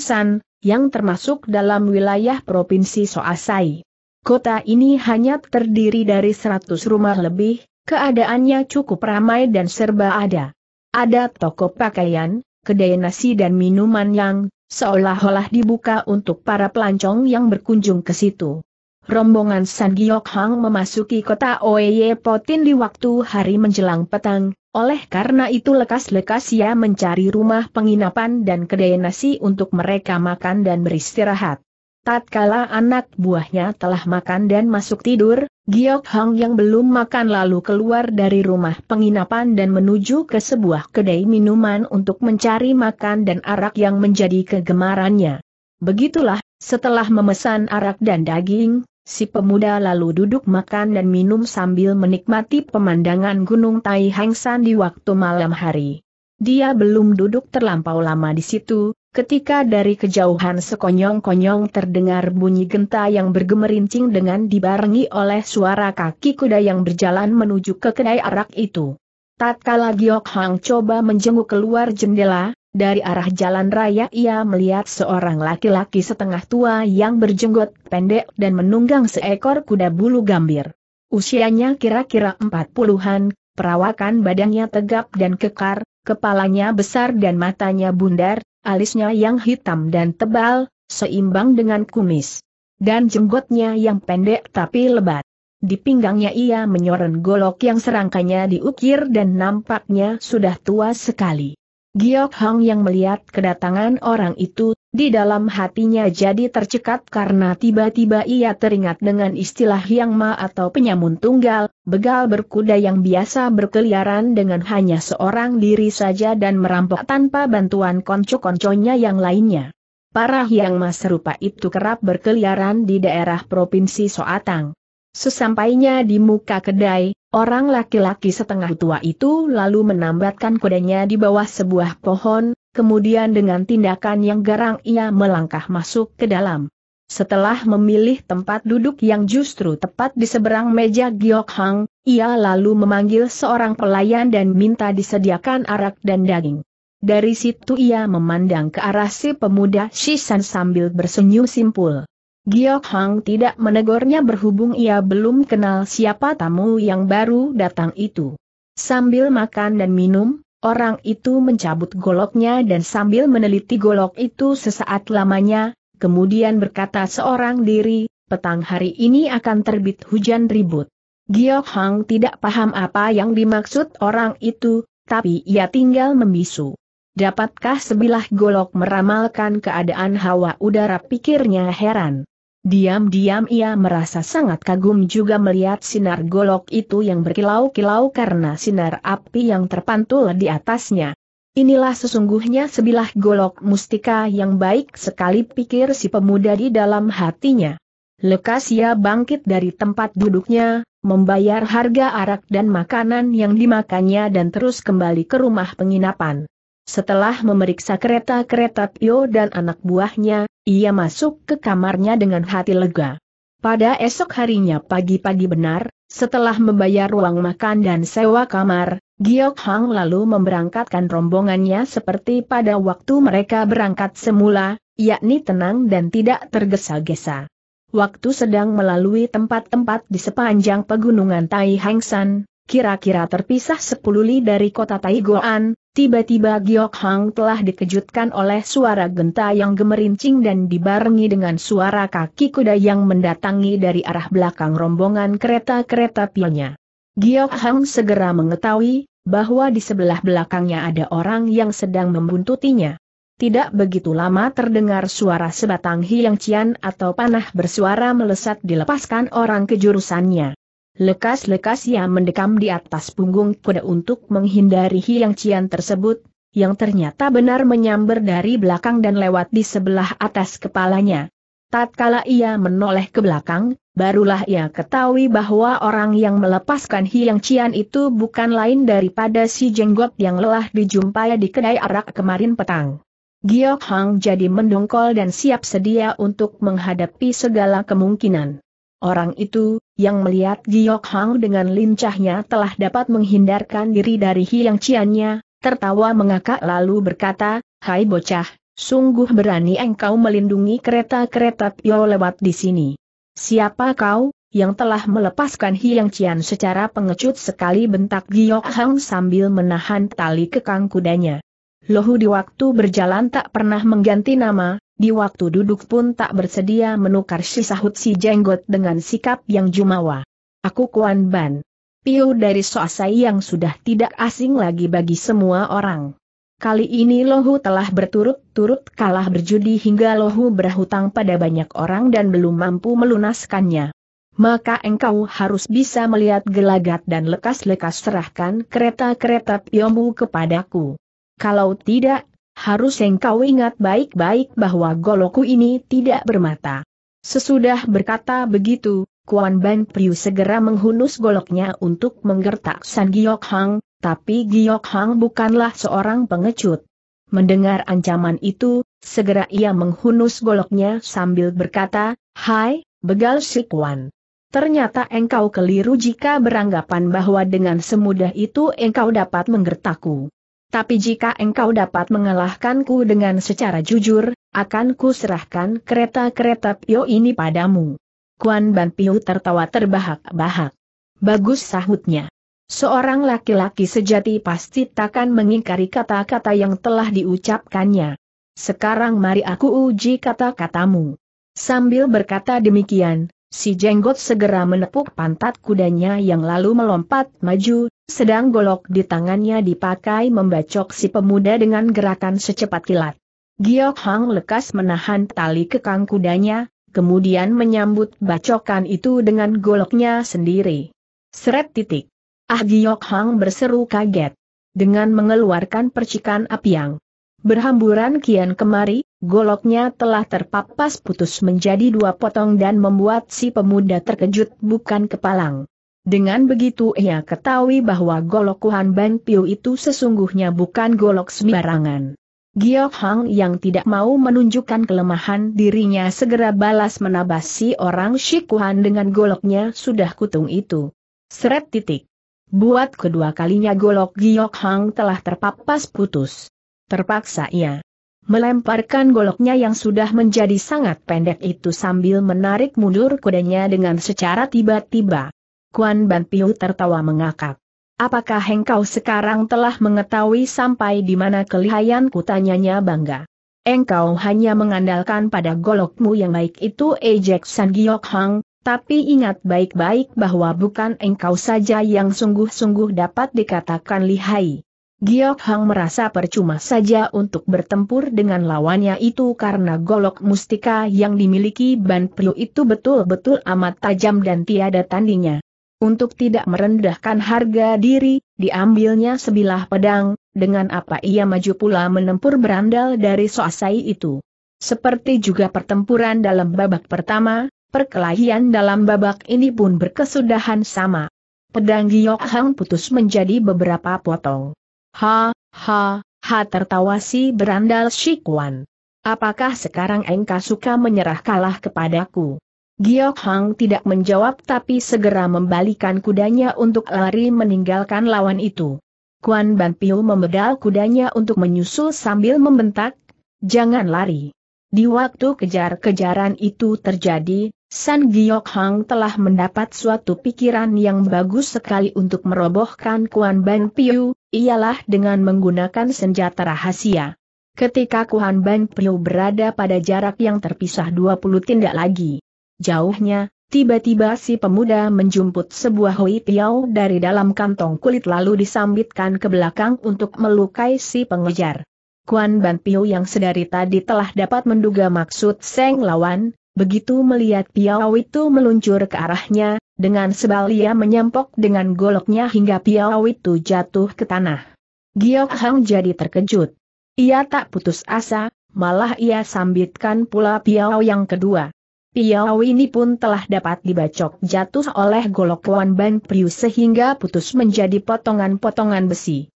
San, yang termasuk dalam wilayah Provinsi Soasai. Kota ini hanya terdiri dari 100 rumah lebih, keadaannya cukup ramai dan serba ada. Ada toko pakaian, kedai nasi dan minuman yang seolah-olah dibuka untuk para pelancong yang berkunjung ke situ rombongan San Giok Hang memasuki kota Oeye Potin di waktu hari menjelang petang, oleh karena itu lekas-lekas ia mencari rumah penginapan dan kedai nasi untuk mereka makan dan beristirahat. Tatkala anak buahnya telah makan dan masuk tidur, Giok Hang yang belum makan lalu keluar dari rumah penginapan dan menuju ke sebuah kedai minuman untuk mencari makan dan arak yang menjadi kegemarannya. Begitulah, setelah memesan arak dan daging, Si pemuda lalu duduk makan dan minum sambil menikmati pemandangan Gunung Tai Hangsan di waktu malam hari. Dia belum duduk terlampau lama di situ, ketika dari kejauhan sekonyong-konyong terdengar bunyi genta yang bergemerincing dengan dibarengi oleh suara kaki kuda yang berjalan menuju ke kedai arak itu. Tatkala Giok Hang coba menjenguk keluar jendela, dari arah jalan raya ia melihat seorang laki-laki setengah tua yang berjenggot pendek dan menunggang seekor kuda bulu gambir. Usianya kira-kira empat puluhan, perawakan badannya tegap dan kekar, kepalanya besar dan matanya bundar, alisnya yang hitam dan tebal, seimbang dengan kumis. Dan jenggotnya yang pendek tapi lebat. Di pinggangnya ia menyoren golok yang serangkanya diukir dan nampaknya sudah tua sekali. Giok Hang yang melihat kedatangan orang itu, di dalam hatinya jadi tercekat karena tiba-tiba ia teringat dengan istilah Yang Ma atau penyamun tunggal, begal berkuda yang biasa berkeliaran dengan hanya seorang diri saja dan merampok tanpa bantuan konco-konconya yang lainnya. Para Yang Ma serupa itu kerap berkeliaran di daerah Provinsi Soatang. Sesampainya di muka kedai, orang laki-laki setengah tua itu lalu menambatkan kudanya di bawah sebuah pohon, kemudian dengan tindakan yang garang ia melangkah masuk ke dalam. Setelah memilih tempat duduk yang justru tepat di seberang meja Giok Hang, ia lalu memanggil seorang pelayan dan minta disediakan arak dan daging. Dari situ ia memandang ke arah si pemuda Shisan sambil bersenyum simpul. Giok Hang tidak menegurnya berhubung ia belum kenal siapa tamu yang baru datang itu. Sambil makan dan minum, orang itu mencabut goloknya dan sambil meneliti golok itu sesaat lamanya, kemudian berkata seorang diri, petang hari ini akan terbit hujan ribut. Giok Hang tidak paham apa yang dimaksud orang itu, tapi ia tinggal membisu. Dapatkah sebilah golok meramalkan keadaan hawa udara pikirnya heran. Diam-diam ia merasa sangat kagum juga melihat sinar golok itu yang berkilau-kilau karena sinar api yang terpantul di atasnya. Inilah sesungguhnya sebilah golok mustika yang baik sekali pikir si pemuda di dalam hatinya. Lekas ia bangkit dari tempat duduknya, membayar harga arak dan makanan yang dimakannya dan terus kembali ke rumah penginapan. Setelah memeriksa kereta-kereta Pio dan anak buahnya, ia masuk ke kamarnya dengan hati lega. Pada esok harinya pagi-pagi benar, setelah membayar uang makan dan sewa kamar, Giok Hang lalu memberangkatkan rombongannya seperti pada waktu mereka berangkat semula, yakni tenang dan tidak tergesa-gesa. Waktu sedang melalui tempat-tempat di sepanjang pegunungan Tai Hang San, kira-kira terpisah sepuluh li dari kota Taigoan, tiba-tiba Giok Hang telah dikejutkan oleh suara genta yang gemerincing dan dibarengi dengan suara kaki kuda yang mendatangi dari arah belakang rombongan kereta-kereta pionya. Giok Hang segera mengetahui, bahwa di sebelah belakangnya ada orang yang sedang membuntutinya. Tidak begitu lama terdengar suara sebatang hiang cian atau panah bersuara melesat dilepaskan orang kejurusannya. Lekas-lekas ia mendekam di atas punggung kuda untuk menghindari Hiang Cian tersebut, yang ternyata benar menyambar dari belakang dan lewat di sebelah atas kepalanya. Tatkala ia menoleh ke belakang, barulah ia ketahui bahwa orang yang melepaskan Hiang Cian itu bukan lain daripada si jenggot yang lelah dijumpai di kedai arak kemarin petang. Giok Hang jadi mendongkol dan siap sedia untuk menghadapi segala kemungkinan. Orang itu, yang melihat Giok Hang dengan lincahnya telah dapat menghindarkan diri dari Hiang Ciannya, tertawa mengakak lalu berkata, Hai bocah, sungguh berani engkau melindungi kereta-kereta Pio lewat di sini. Siapa kau, yang telah melepaskan Hiang Cian secara pengecut sekali bentak Giok Hang sambil menahan tali kekang kudanya. Lohu di waktu berjalan tak pernah mengganti nama, di waktu duduk pun tak bersedia menukar si sahut si jenggot dengan sikap yang jumawa. Aku Kuan Ban. Piu dari Soasai yang sudah tidak asing lagi bagi semua orang. Kali ini Lohu telah berturut-turut kalah berjudi hingga Lohu berhutang pada banyak orang dan belum mampu melunaskannya maka engkau harus bisa melihat gelagat dan lekas-lekas serahkan kereta-kereta piyambu kepadaku. Kalau tidak, harus engkau ingat baik-baik bahwa goloku ini tidak bermata. Sesudah berkata begitu, Kuan Ban Priu segera menghunus goloknya untuk menggertak San Giok Hang, tapi Giok Hang bukanlah seorang pengecut. Mendengar ancaman itu, segera ia menghunus goloknya sambil berkata, Hai, begal si Kuan. Ternyata engkau keliru jika beranggapan bahwa dengan semudah itu engkau dapat menggertakku. Tapi jika engkau dapat mengalahkanku dengan secara jujur, akan kuserahkan kereta-kereta Pio ini padamu. Kuan Ban Pio tertawa terbahak-bahak. Bagus sahutnya. Seorang laki-laki sejati pasti takkan mengingkari kata-kata yang telah diucapkannya. Sekarang mari aku uji kata-katamu. Sambil berkata demikian, Si jenggot segera menepuk pantat kudanya yang lalu melompat maju, sedang golok di tangannya dipakai membacok si pemuda dengan gerakan secepat kilat. Giok Hang lekas menahan tali kekang kudanya, kemudian menyambut bacokan itu dengan goloknya sendiri. Seret titik. Ah Giok Hang berseru kaget. Dengan mengeluarkan percikan api yang berhamburan kian kemari, Goloknya telah terpapas putus menjadi dua potong dan membuat si pemuda terkejut bukan kepalang. Dengan begitu ia ketahui bahwa golok Kuhan Ban Piu itu sesungguhnya bukan golok sembarangan. Giok Hang yang tidak mau menunjukkan kelemahan dirinya segera balas menabas si orang Shikuhan dengan goloknya sudah kutung itu. Seret titik. Buat kedua kalinya golok Giok Hang telah terpapas putus. Terpaksa ia melemparkan goloknya yang sudah menjadi sangat pendek itu sambil menarik mundur kudanya dengan secara tiba-tiba. Kuan Ban Piu tertawa mengakak. Apakah engkau sekarang telah mengetahui sampai di mana kelihayanku kutanya?nya bangga? Engkau hanya mengandalkan pada golokmu yang baik itu ejek San Giok Hang, tapi ingat baik-baik bahwa bukan engkau saja yang sungguh-sungguh dapat dikatakan lihai. Giok Hang merasa percuma saja untuk bertempur dengan lawannya itu karena golok mustika yang dimiliki Ban Priu itu betul-betul amat tajam dan tiada tandingnya. Untuk tidak merendahkan harga diri, diambilnya sebilah pedang, dengan apa ia maju pula menempur berandal dari soasai itu. Seperti juga pertempuran dalam babak pertama, perkelahian dalam babak ini pun berkesudahan sama. Pedang Giok Hang putus menjadi beberapa potong. Ha, ha, ha tertawa si berandal Shikwan. Apakah sekarang engkau suka menyerah kalah kepadaku? Giok Hang tidak menjawab tapi segera membalikan kudanya untuk lari meninggalkan lawan itu. Kuan Ban Piu memedal kudanya untuk menyusul sambil membentak, jangan lari. Di waktu kejar-kejaran itu terjadi, San Giok Hang telah mendapat suatu pikiran yang bagus sekali untuk merobohkan Kuan Ban Piu, ialah dengan menggunakan senjata rahasia. Ketika Kuhan Ban Piu berada pada jarak yang terpisah 20 tindak lagi. Jauhnya, tiba-tiba si pemuda menjumput sebuah hui piau dari dalam kantong kulit lalu disambitkan ke belakang untuk melukai si pengejar. Kuan Ban Piu yang sedari tadi telah dapat menduga maksud Seng Lawan, begitu melihat piau itu meluncur ke arahnya, dengan sebal ia menyempok dengan goloknya hingga piau itu jatuh ke tanah. Giok Hang jadi terkejut. Ia tak putus asa, malah ia sambitkan pula piau yang kedua. Piau ini pun telah dapat dibacok jatuh oleh golok Wan Ban Priu sehingga putus menjadi potongan-potongan besi.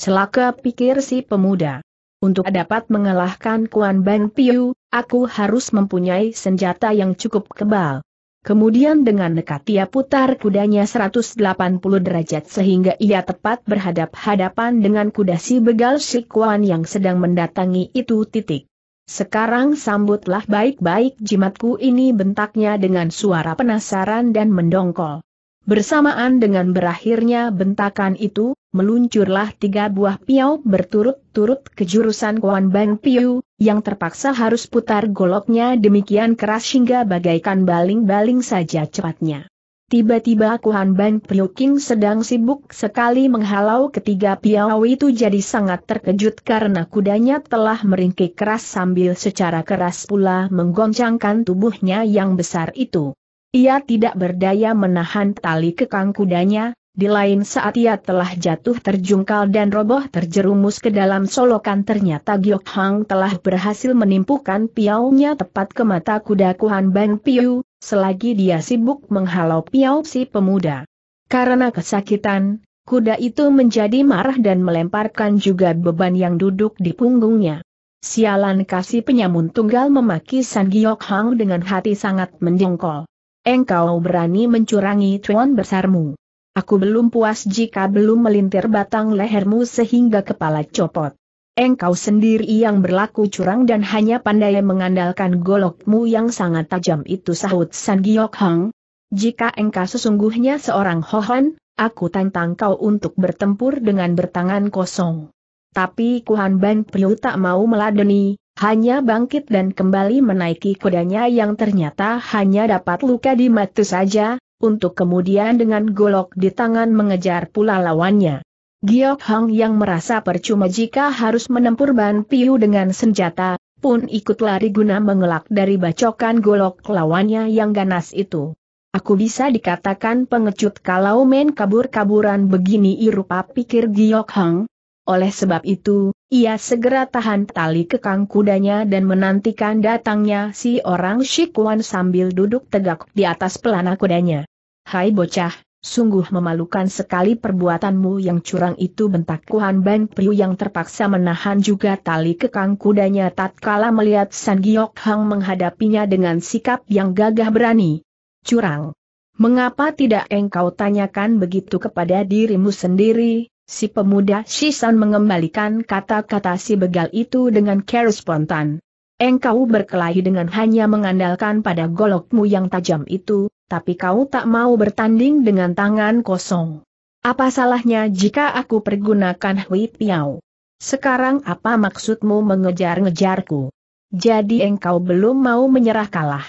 Celaka pikir si pemuda. Untuk dapat mengalahkan Kuan Ban Piu, aku harus mempunyai senjata yang cukup kebal. Kemudian dengan nekat ia putar kudanya 180 derajat sehingga ia tepat berhadap-hadapan dengan kuda si begal Shikuan yang sedang mendatangi itu titik. Sekarang sambutlah baik-baik jimatku ini bentaknya dengan suara penasaran dan mendongkol. Bersamaan dengan berakhirnya bentakan itu, meluncurlah tiga buah piau berturut-turut ke jurusan Kuan Bang Piu, yang terpaksa harus putar goloknya demikian keras hingga bagaikan baling-baling saja cepatnya. Tiba-tiba Kuan Bang Piu King sedang sibuk sekali menghalau ketiga piau itu jadi sangat terkejut karena kudanya telah meringkik keras sambil secara keras pula menggoncangkan tubuhnya yang besar itu. Ia tidak berdaya menahan tali kekang kudanya, di lain saat ia telah jatuh terjungkal dan roboh terjerumus ke dalam solokan ternyata Giok Hang telah berhasil menimpukan piaunya tepat ke mata kuda Kuhan Bang Piu, selagi dia sibuk menghalau piau si pemuda. Karena kesakitan, kuda itu menjadi marah dan melemparkan juga beban yang duduk di punggungnya. Sialan kasih penyamun tunggal memaki San Giok Hang dengan hati sangat mendengkol. Engkau berani mencurangi tuan besarmu. Aku belum puas jika belum melintir batang lehermu sehingga kepala copot. Engkau sendiri yang berlaku curang dan hanya pandai mengandalkan golokmu yang sangat tajam itu sahut San Giok Hang. Jika engkau sesungguhnya seorang Hohan, aku tantang kau untuk bertempur dengan bertangan kosong. Tapi Kuhan Ban Priu tak mau meladeni, hanya bangkit dan kembali menaiki kudanya yang ternyata hanya dapat luka di mata saja, untuk kemudian dengan golok di tangan mengejar pula lawannya. Giok Hang yang merasa percuma jika harus menempur Ban Piu dengan senjata, pun ikut lari guna mengelak dari bacokan golok lawannya yang ganas itu. Aku bisa dikatakan pengecut kalau main kabur-kaburan begini irupa pikir Giok Hang, oleh sebab itu, ia segera tahan tali kekang kudanya dan menantikan datangnya si orang Shikuan sambil duduk tegak di atas pelana kudanya. Hai bocah, sungguh memalukan sekali perbuatanmu yang curang itu bentak Kuan Ban Priu yang terpaksa menahan juga tali kekang kudanya tatkala melihat San Giok Hang menghadapinya dengan sikap yang gagah berani. Curang. Mengapa tidak engkau tanyakan begitu kepada dirimu sendiri, Si pemuda Shisan mengembalikan kata-kata si begal itu dengan care spontan. Engkau berkelahi dengan hanya mengandalkan pada golokmu yang tajam itu, tapi kau tak mau bertanding dengan tangan kosong. Apa salahnya jika aku pergunakan Hui Piao? Sekarang apa maksudmu mengejar-ngejarku? Jadi engkau belum mau menyerah kalah.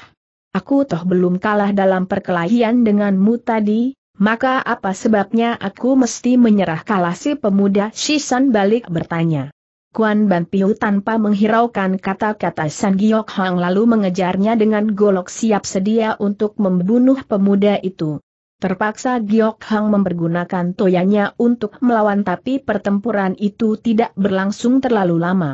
Aku toh belum kalah dalam perkelahian denganmu tadi, maka apa sebabnya aku mesti menyerah kalah si pemuda Shisan balik bertanya. Kuan Ban Piu tanpa menghiraukan kata-kata San Giok Hang lalu mengejarnya dengan golok siap sedia untuk membunuh pemuda itu. Terpaksa Giok Hang mempergunakan toyanya untuk melawan tapi pertempuran itu tidak berlangsung terlalu lama.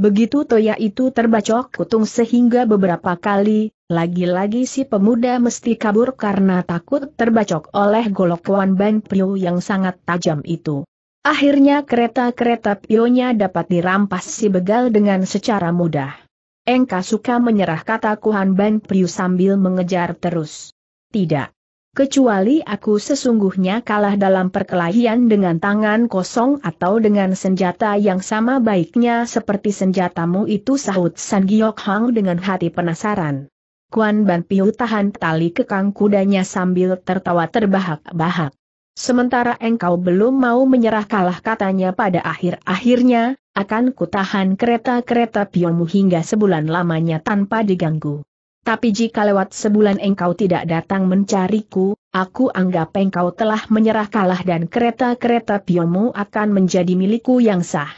Begitu toya itu terbacok kutung sehingga beberapa kali, lagi-lagi si pemuda mesti kabur karena takut terbacok oleh golok Wan Ban pio yang sangat tajam itu. Akhirnya kereta-kereta pionya dapat dirampas si begal dengan secara mudah. Engka suka menyerah kata Kuhan Ban pio sambil mengejar terus. Tidak. Kecuali aku sesungguhnya kalah dalam perkelahian dengan tangan kosong atau dengan senjata yang sama baiknya seperti senjatamu itu sahut San Giok Hang dengan hati penasaran. Kuan Ban Piu tahan tali kekang kudanya sambil tertawa terbahak-bahak. Sementara engkau belum mau menyerah kalah katanya pada akhir-akhirnya, akan kutahan kereta-kereta pionmu hingga sebulan lamanya tanpa diganggu. Tapi jika lewat sebulan engkau tidak datang mencariku, aku anggap engkau telah menyerah kalah dan kereta-kereta pionmu akan menjadi milikku yang sah.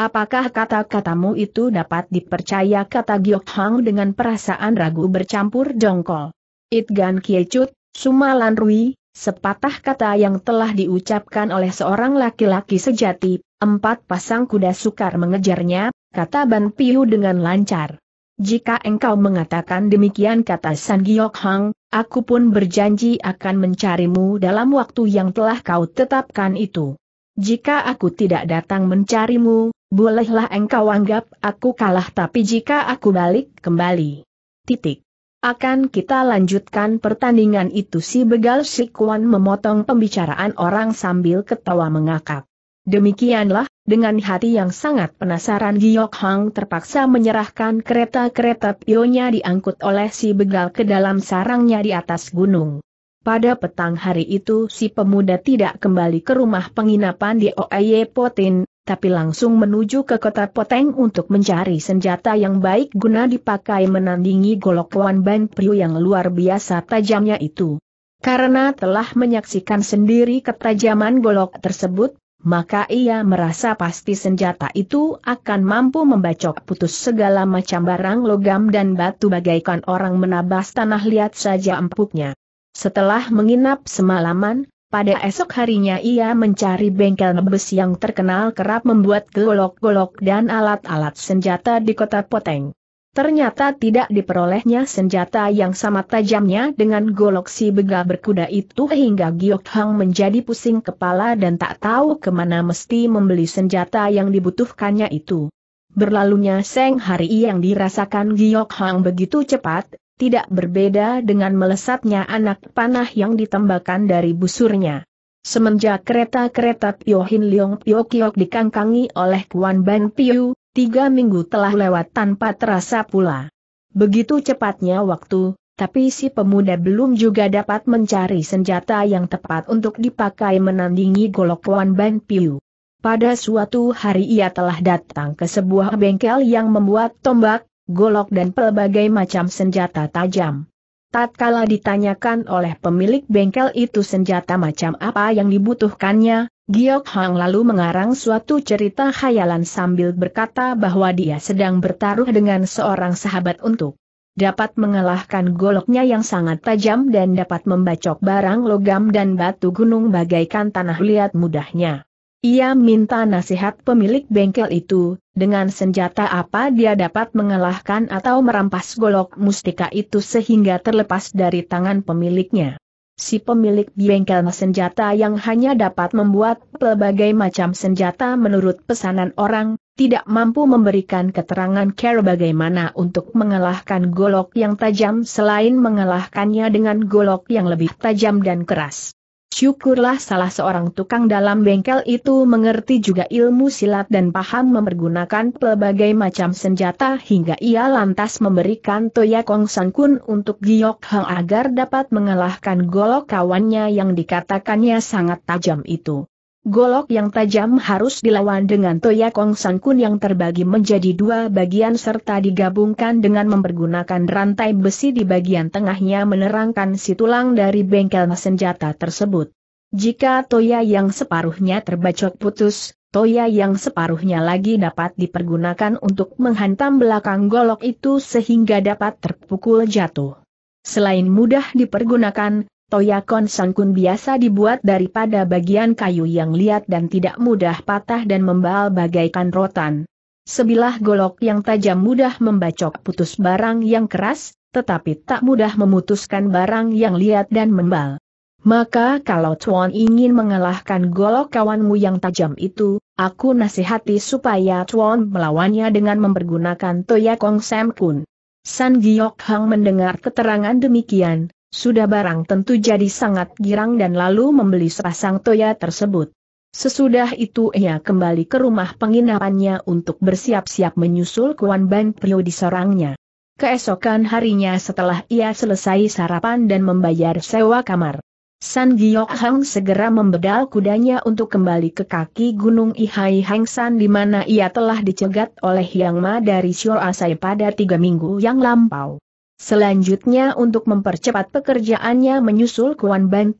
Apakah kata-katamu itu dapat dipercaya kata Giok Hang dengan perasaan ragu bercampur jongkol? Itgan Kiecut, Sumalan Rui, sepatah kata yang telah diucapkan oleh seorang laki-laki sejati, empat pasang kuda sukar mengejarnya, kata Ban Piu dengan lancar. Jika engkau mengatakan demikian kata San Giok Hang, aku pun berjanji akan mencarimu dalam waktu yang telah kau tetapkan itu. Jika aku tidak datang mencarimu, Bolehlah engkau anggap aku kalah tapi jika aku balik kembali. Titik. Akan kita lanjutkan pertandingan itu si begal si memotong pembicaraan orang sambil ketawa mengakak. Demikianlah, dengan hati yang sangat penasaran Giok Hang terpaksa menyerahkan kereta-kereta pionya diangkut oleh si begal ke dalam sarangnya di atas gunung. Pada petang hari itu si pemuda tidak kembali ke rumah penginapan di Oeye Potin, tapi langsung menuju ke kota Poteng untuk mencari senjata yang baik guna dipakai menandingi golok Wan Ban Priu yang luar biasa tajamnya itu. Karena telah menyaksikan sendiri ketajaman golok tersebut, maka ia merasa pasti senjata itu akan mampu membacok putus segala macam barang logam dan batu bagaikan orang menabas tanah liat saja empuknya. Setelah menginap semalaman, pada esok harinya ia mencari bengkel nebes yang terkenal kerap membuat golok-golok dan alat-alat senjata di kota Poteng. Ternyata tidak diperolehnya senjata yang sama tajamnya dengan golok si begal berkuda itu hingga Giok Hang menjadi pusing kepala dan tak tahu kemana mesti membeli senjata yang dibutuhkannya itu. Berlalunya seng hari yang dirasakan Giok Hang begitu cepat, tidak berbeda dengan melesatnya anak panah yang ditembakkan dari busurnya. Semenjak kereta-kereta Pio Hin Leong Pio Kiok dikangkangi oleh Kuan Ban Piu, tiga minggu telah lewat tanpa terasa pula. Begitu cepatnya waktu, tapi si pemuda belum juga dapat mencari senjata yang tepat untuk dipakai menandingi golok Kuan Ban Piu. Pada suatu hari ia telah datang ke sebuah bengkel yang membuat tombak, golok dan pelbagai macam senjata tajam. Tatkala ditanyakan oleh pemilik bengkel itu senjata macam apa yang dibutuhkannya, Giok Hang lalu mengarang suatu cerita khayalan sambil berkata bahwa dia sedang bertaruh dengan seorang sahabat untuk dapat mengalahkan goloknya yang sangat tajam dan dapat membacok barang logam dan batu gunung bagaikan tanah liat mudahnya. Ia minta nasihat pemilik bengkel itu, dengan senjata apa dia dapat mengalahkan atau merampas golok mustika itu sehingga terlepas dari tangan pemiliknya. Si pemilik bengkel senjata yang hanya dapat membuat pelbagai macam senjata menurut pesanan orang, tidak mampu memberikan keterangan cara bagaimana untuk mengalahkan golok yang tajam selain mengalahkannya dengan golok yang lebih tajam dan keras. Syukurlah salah seorang tukang dalam bengkel itu mengerti juga ilmu silat dan paham mempergunakan pelbagai macam senjata hingga ia lantas memberikan Toya Kong San Kun untuk Giok Hang agar dapat mengalahkan golok kawannya yang dikatakannya sangat tajam itu. Golok yang tajam harus dilawan dengan Toya Kong kun yang terbagi menjadi dua bagian serta digabungkan dengan mempergunakan rantai besi di bagian tengahnya menerangkan si tulang dari bengkel senjata tersebut. Jika Toya yang separuhnya terbacok putus, Toya yang separuhnya lagi dapat dipergunakan untuk menghantam belakang golok itu sehingga dapat terpukul jatuh. Selain mudah dipergunakan, Toyakon sangkun biasa dibuat daripada bagian kayu yang liat dan tidak mudah patah dan membal bagaikan rotan. Sebilah golok yang tajam mudah membacok putus barang yang keras, tetapi tak mudah memutuskan barang yang liat dan membal. Maka kalau Tuan ingin mengalahkan golok kawanmu yang tajam itu, aku nasihati supaya Tuan melawannya dengan mempergunakan Toyakong Sam Kun. San Giok Hang mendengar keterangan demikian, sudah barang tentu jadi sangat girang dan lalu membeli sepasang toya tersebut. Sesudah itu ia kembali ke rumah penginapannya untuk bersiap-siap menyusul Kuan Ban Prio di sorangnya. Keesokan harinya setelah ia selesai sarapan dan membayar sewa kamar. San Giok Hang segera membedal kudanya untuk kembali ke kaki Gunung Ihai Hang San di mana ia telah dicegat oleh Yang Ma dari Shio Asai pada tiga minggu yang lampau. Selanjutnya untuk mempercepat pekerjaannya menyusul Kuan Ban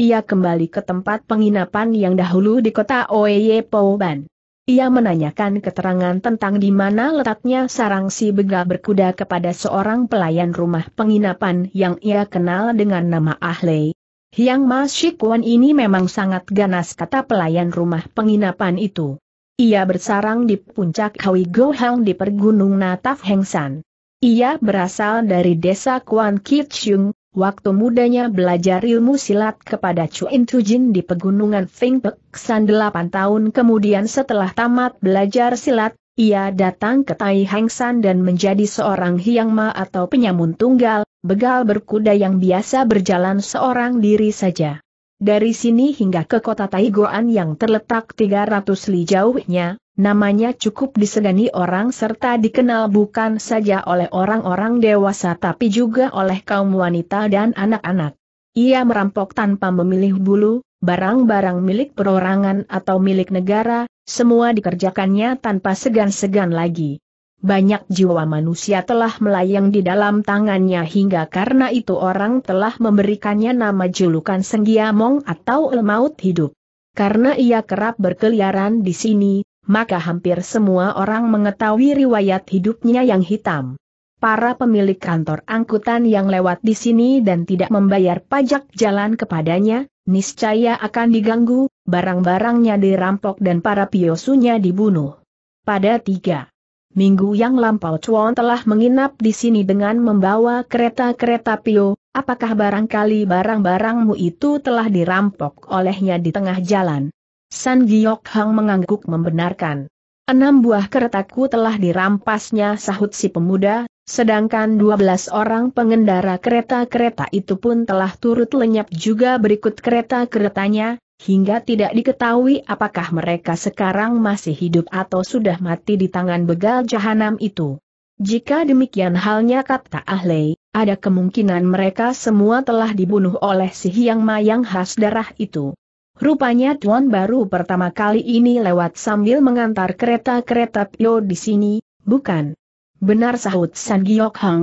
ia kembali ke tempat penginapan yang dahulu di kota Oye Ban. Ia menanyakan keterangan tentang di mana letaknya sarang si begal berkuda kepada seorang pelayan rumah penginapan yang ia kenal dengan nama Ahlei. Yang masih Shikuan ini memang sangat ganas kata pelayan rumah penginapan itu. Ia bersarang di puncak Hawi Gohang di pergunung Nataf Hengsan. Ia berasal dari desa Kuan Kichung, waktu mudanya belajar ilmu silat kepada Chuin Tujin di pegunungan Feng San 8 tahun kemudian setelah tamat belajar silat, ia datang ke Tai Heng San dan menjadi seorang Hiang Ma atau penyamun tunggal, begal berkuda yang biasa berjalan seorang diri saja. Dari sini hingga ke kota Taigoan yang terletak 300 li jauhnya, namanya cukup disegani orang serta dikenal bukan saja oleh orang-orang dewasa tapi juga oleh kaum wanita dan anak-anak. Ia merampok tanpa memilih bulu, barang-barang milik perorangan atau milik negara, semua dikerjakannya tanpa segan-segan lagi banyak jiwa manusia telah melayang di dalam tangannya hingga karena itu orang telah memberikannya nama julukan Senggiamong atau El Maut Hidup. Karena ia kerap berkeliaran di sini, maka hampir semua orang mengetahui riwayat hidupnya yang hitam. Para pemilik kantor angkutan yang lewat di sini dan tidak membayar pajak jalan kepadanya, niscaya akan diganggu, barang-barangnya dirampok dan para piosunya dibunuh. Pada tiga Minggu yang lampau Chuan telah menginap di sini dengan membawa kereta-kereta Pio, apakah barangkali barang-barangmu itu telah dirampok olehnya di tengah jalan? San Giok Hang mengangguk membenarkan. Enam buah keretaku telah dirampasnya sahut si pemuda, sedangkan dua belas orang pengendara kereta-kereta itu pun telah turut lenyap juga berikut kereta-keretanya, hingga tidak diketahui apakah mereka sekarang masih hidup atau sudah mati di tangan begal jahanam itu. Jika demikian halnya kata Ahlei, ada kemungkinan mereka semua telah dibunuh oleh si Hyang Mayang khas darah itu. Rupanya Tuan baru pertama kali ini lewat sambil mengantar kereta-kereta Pio di sini, bukan? Benar sahut San Giok Hang.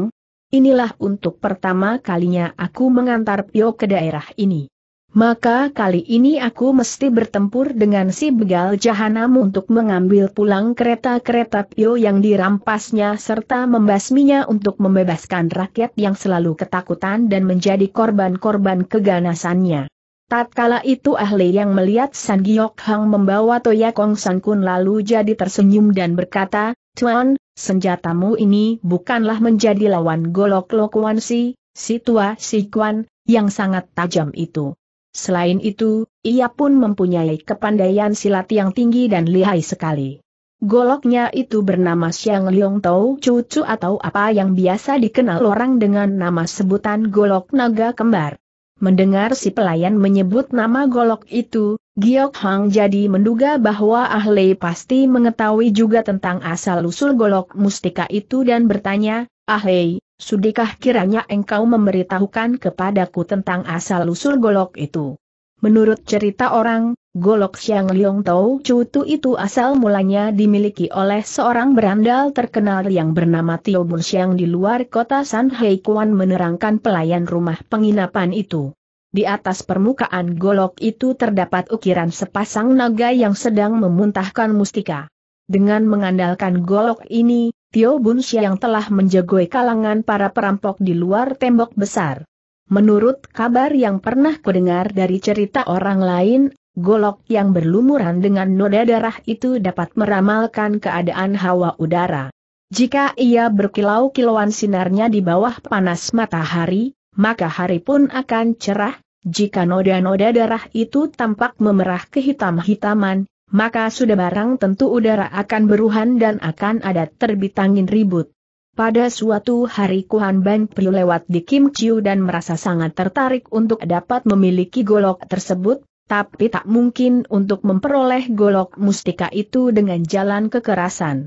Inilah untuk pertama kalinya aku mengantar Pio ke daerah ini. Maka kali ini aku mesti bertempur dengan si begal jahanam untuk mengambil pulang kereta-kereta Pio yang dirampasnya serta membasminya untuk membebaskan rakyat yang selalu ketakutan dan menjadi korban-korban keganasannya. Tatkala itu ahli yang melihat San Giyok Hang membawa Toya Kong San Kun lalu jadi tersenyum dan berkata, Tuan, senjatamu ini bukanlah menjadi lawan golok lokuan si, si tua si kuan, yang sangat tajam itu. Selain itu, ia pun mempunyai kepandaian silat yang tinggi dan lihai sekali. Goloknya itu bernama Xiang Liong Tau Cucu atau apa yang biasa dikenal orang dengan nama sebutan golok naga kembar. Mendengar si pelayan menyebut nama golok itu, Giok Hang jadi menduga bahwa ahli pasti mengetahui juga tentang asal-usul golok mustika itu dan bertanya, Ahei, sudikah kiranya engkau memberitahukan kepadaku tentang asal-usul golok itu? Menurut cerita orang, golok Xiang Liong Tau Cutu itu asal mulanya dimiliki oleh seorang berandal terkenal yang bernama Tio Bun Xiang di luar kota San Hei Kuan menerangkan pelayan rumah penginapan itu. Di atas permukaan golok itu terdapat ukiran sepasang naga yang sedang memuntahkan mustika. Dengan mengandalkan golok ini, Tio Bun yang telah menjagoi kalangan para perampok di luar tembok besar. Menurut kabar yang pernah kudengar dari cerita orang lain, golok yang berlumuran dengan noda darah itu dapat meramalkan keadaan hawa udara. Jika ia berkilau-kilauan sinarnya di bawah panas matahari, maka hari pun akan cerah, jika noda-noda darah itu tampak memerah kehitam-hitaman, maka sudah barang tentu udara akan beruhan dan akan ada terbit angin ribut. Pada suatu hari Kuan Ban Piu lewat di Kim Chiu dan merasa sangat tertarik untuk dapat memiliki golok tersebut, tapi tak mungkin untuk memperoleh golok mustika itu dengan jalan kekerasan.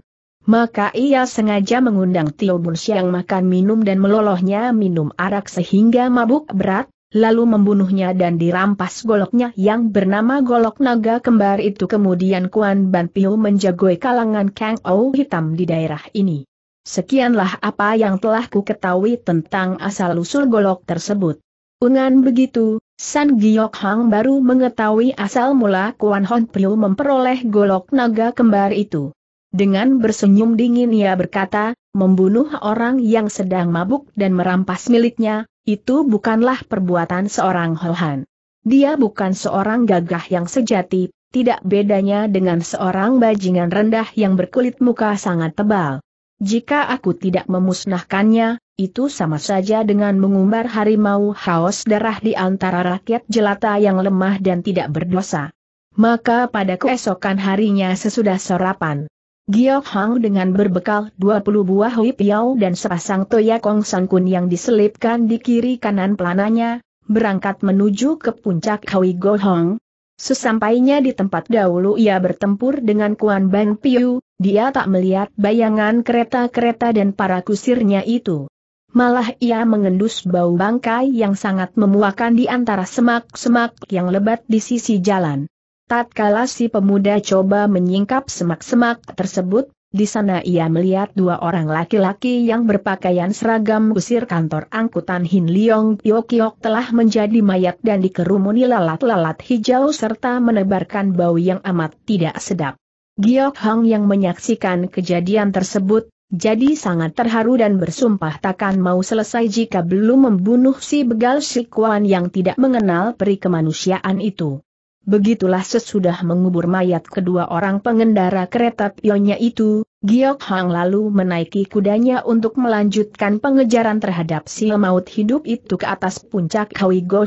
Maka ia sengaja mengundang Tio Bun Siang makan minum dan melolohnya minum arak sehingga mabuk berat, lalu membunuhnya dan dirampas goloknya yang bernama golok naga kembar itu kemudian Kuan Ban Piu menjagoi kalangan Kang Ou hitam di daerah ini. Sekianlah apa yang telah ku ketahui tentang asal-usul golok tersebut. Ungan begitu, San Giok Hang baru mengetahui asal mula Kuan Hon Piu memperoleh golok naga kembar itu. Dengan bersenyum dingin ia berkata, membunuh orang yang sedang mabuk dan merampas miliknya, itu bukanlah perbuatan seorang Hohan. Dia bukan seorang gagah yang sejati, tidak bedanya dengan seorang bajingan rendah yang berkulit muka sangat tebal. Jika aku tidak memusnahkannya, itu sama saja dengan mengumbar harimau haus darah di antara rakyat jelata yang lemah dan tidak berdosa. Maka pada keesokan harinya sesudah sarapan, Giok Hang dengan berbekal 20 buah Hui Piao dan sepasang Toya Kong yang diselipkan di kiri kanan pelananya, berangkat menuju ke puncak Kawi Go Hong. Sesampainya di tempat dahulu ia bertempur dengan Kuan Bang Piu, dia tak melihat bayangan kereta-kereta dan para kusirnya itu. Malah ia mengendus bau bangkai yang sangat memuakan di antara semak-semak yang lebat di sisi jalan. Tatkala si pemuda coba menyingkap semak-semak tersebut, di sana ia melihat dua orang laki-laki yang berpakaian seragam usir kantor angkutan Hin Leong Kyokyok telah menjadi mayat dan dikerumuni lalat-lalat hijau serta menebarkan bau yang amat tidak sedap. Giok Hang yang menyaksikan kejadian tersebut, jadi sangat terharu dan bersumpah takkan mau selesai jika belum membunuh si begal si Kuan yang tidak mengenal peri kemanusiaan itu. Begitulah sesudah mengubur mayat kedua orang pengendara kereta pionnya itu, Giok Hang lalu menaiki kudanya untuk melanjutkan pengejaran terhadap si maut hidup itu ke atas puncak Kawi Go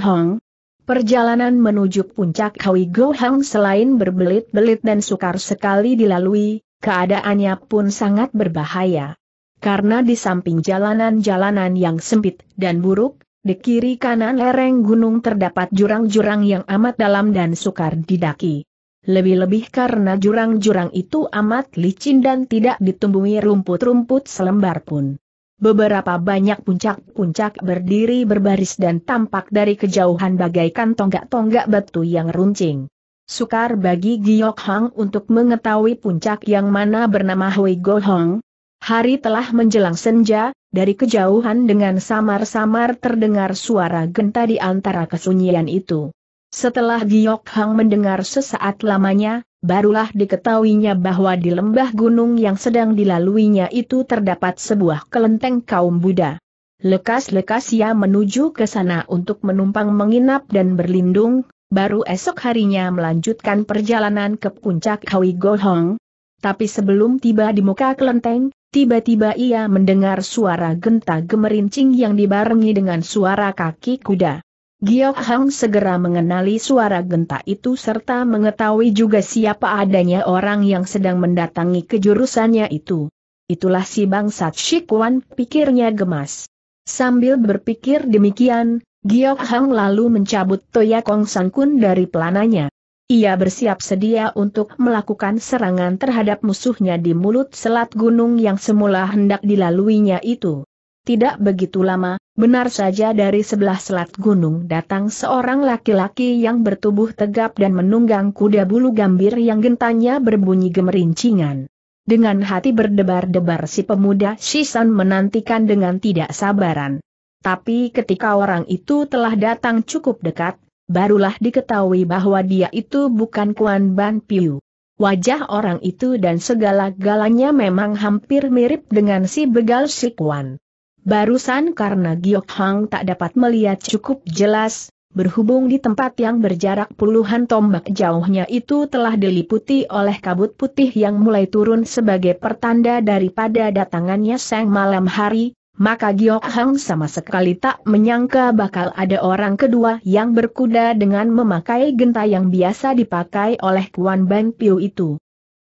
Perjalanan menuju puncak Kawi Go selain berbelit-belit dan sukar sekali dilalui, keadaannya pun sangat berbahaya. Karena di samping jalanan-jalanan yang sempit dan buruk, di kiri kanan lereng gunung terdapat jurang-jurang yang amat dalam dan sukar didaki. Lebih-lebih karena jurang-jurang itu amat licin dan tidak ditumbuhi rumput-rumput selembar pun. Beberapa banyak puncak-puncak berdiri berbaris dan tampak dari kejauhan bagaikan tonggak-tonggak batu yang runcing. Sukar bagi Giok Hang untuk mengetahui puncak yang mana bernama Hui Go Hong, Hari telah menjelang senja, dari kejauhan dengan samar-samar terdengar suara genta di antara kesunyian itu. Setelah Giok Hang mendengar sesaat lamanya, barulah diketahuinya bahwa di lembah gunung yang sedang dilaluinya itu terdapat sebuah kelenteng kaum Buddha. Lekas-lekas ia menuju ke sana untuk menumpang menginap dan berlindung, baru esok harinya melanjutkan perjalanan ke puncak Kawi Gohong, tapi sebelum tiba di muka kelenteng, tiba-tiba ia mendengar suara genta gemerincing yang dibarengi dengan suara kaki kuda. Giok Hang segera mengenali suara genta itu serta mengetahui juga siapa adanya orang yang sedang mendatangi kejurusannya itu. Itulah si bangsat Shikwan, pikirnya gemas. Sambil berpikir demikian, Giok Hang lalu mencabut Toya Kong Sangkun dari pelananya. Ia bersiap sedia untuk melakukan serangan terhadap musuhnya di mulut selat gunung yang semula hendak dilaluinya itu. Tidak begitu lama, benar saja dari sebelah selat gunung datang seorang laki-laki yang bertubuh tegap dan menunggang kuda bulu gambir yang gentanya berbunyi gemerincingan. Dengan hati berdebar-debar si pemuda Shisan menantikan dengan tidak sabaran. Tapi ketika orang itu telah datang cukup dekat, barulah diketahui bahwa dia itu bukan Kuan Ban Piu. Wajah orang itu dan segala galanya memang hampir mirip dengan si begal si Kuan. Barusan karena Giok Hang tak dapat melihat cukup jelas, berhubung di tempat yang berjarak puluhan tombak jauhnya itu telah diliputi oleh kabut putih yang mulai turun sebagai pertanda daripada datangannya sang malam hari, maka Giok Hang sama sekali tak menyangka bakal ada orang kedua yang berkuda dengan memakai genta yang biasa dipakai oleh Kuan Ban Piu itu.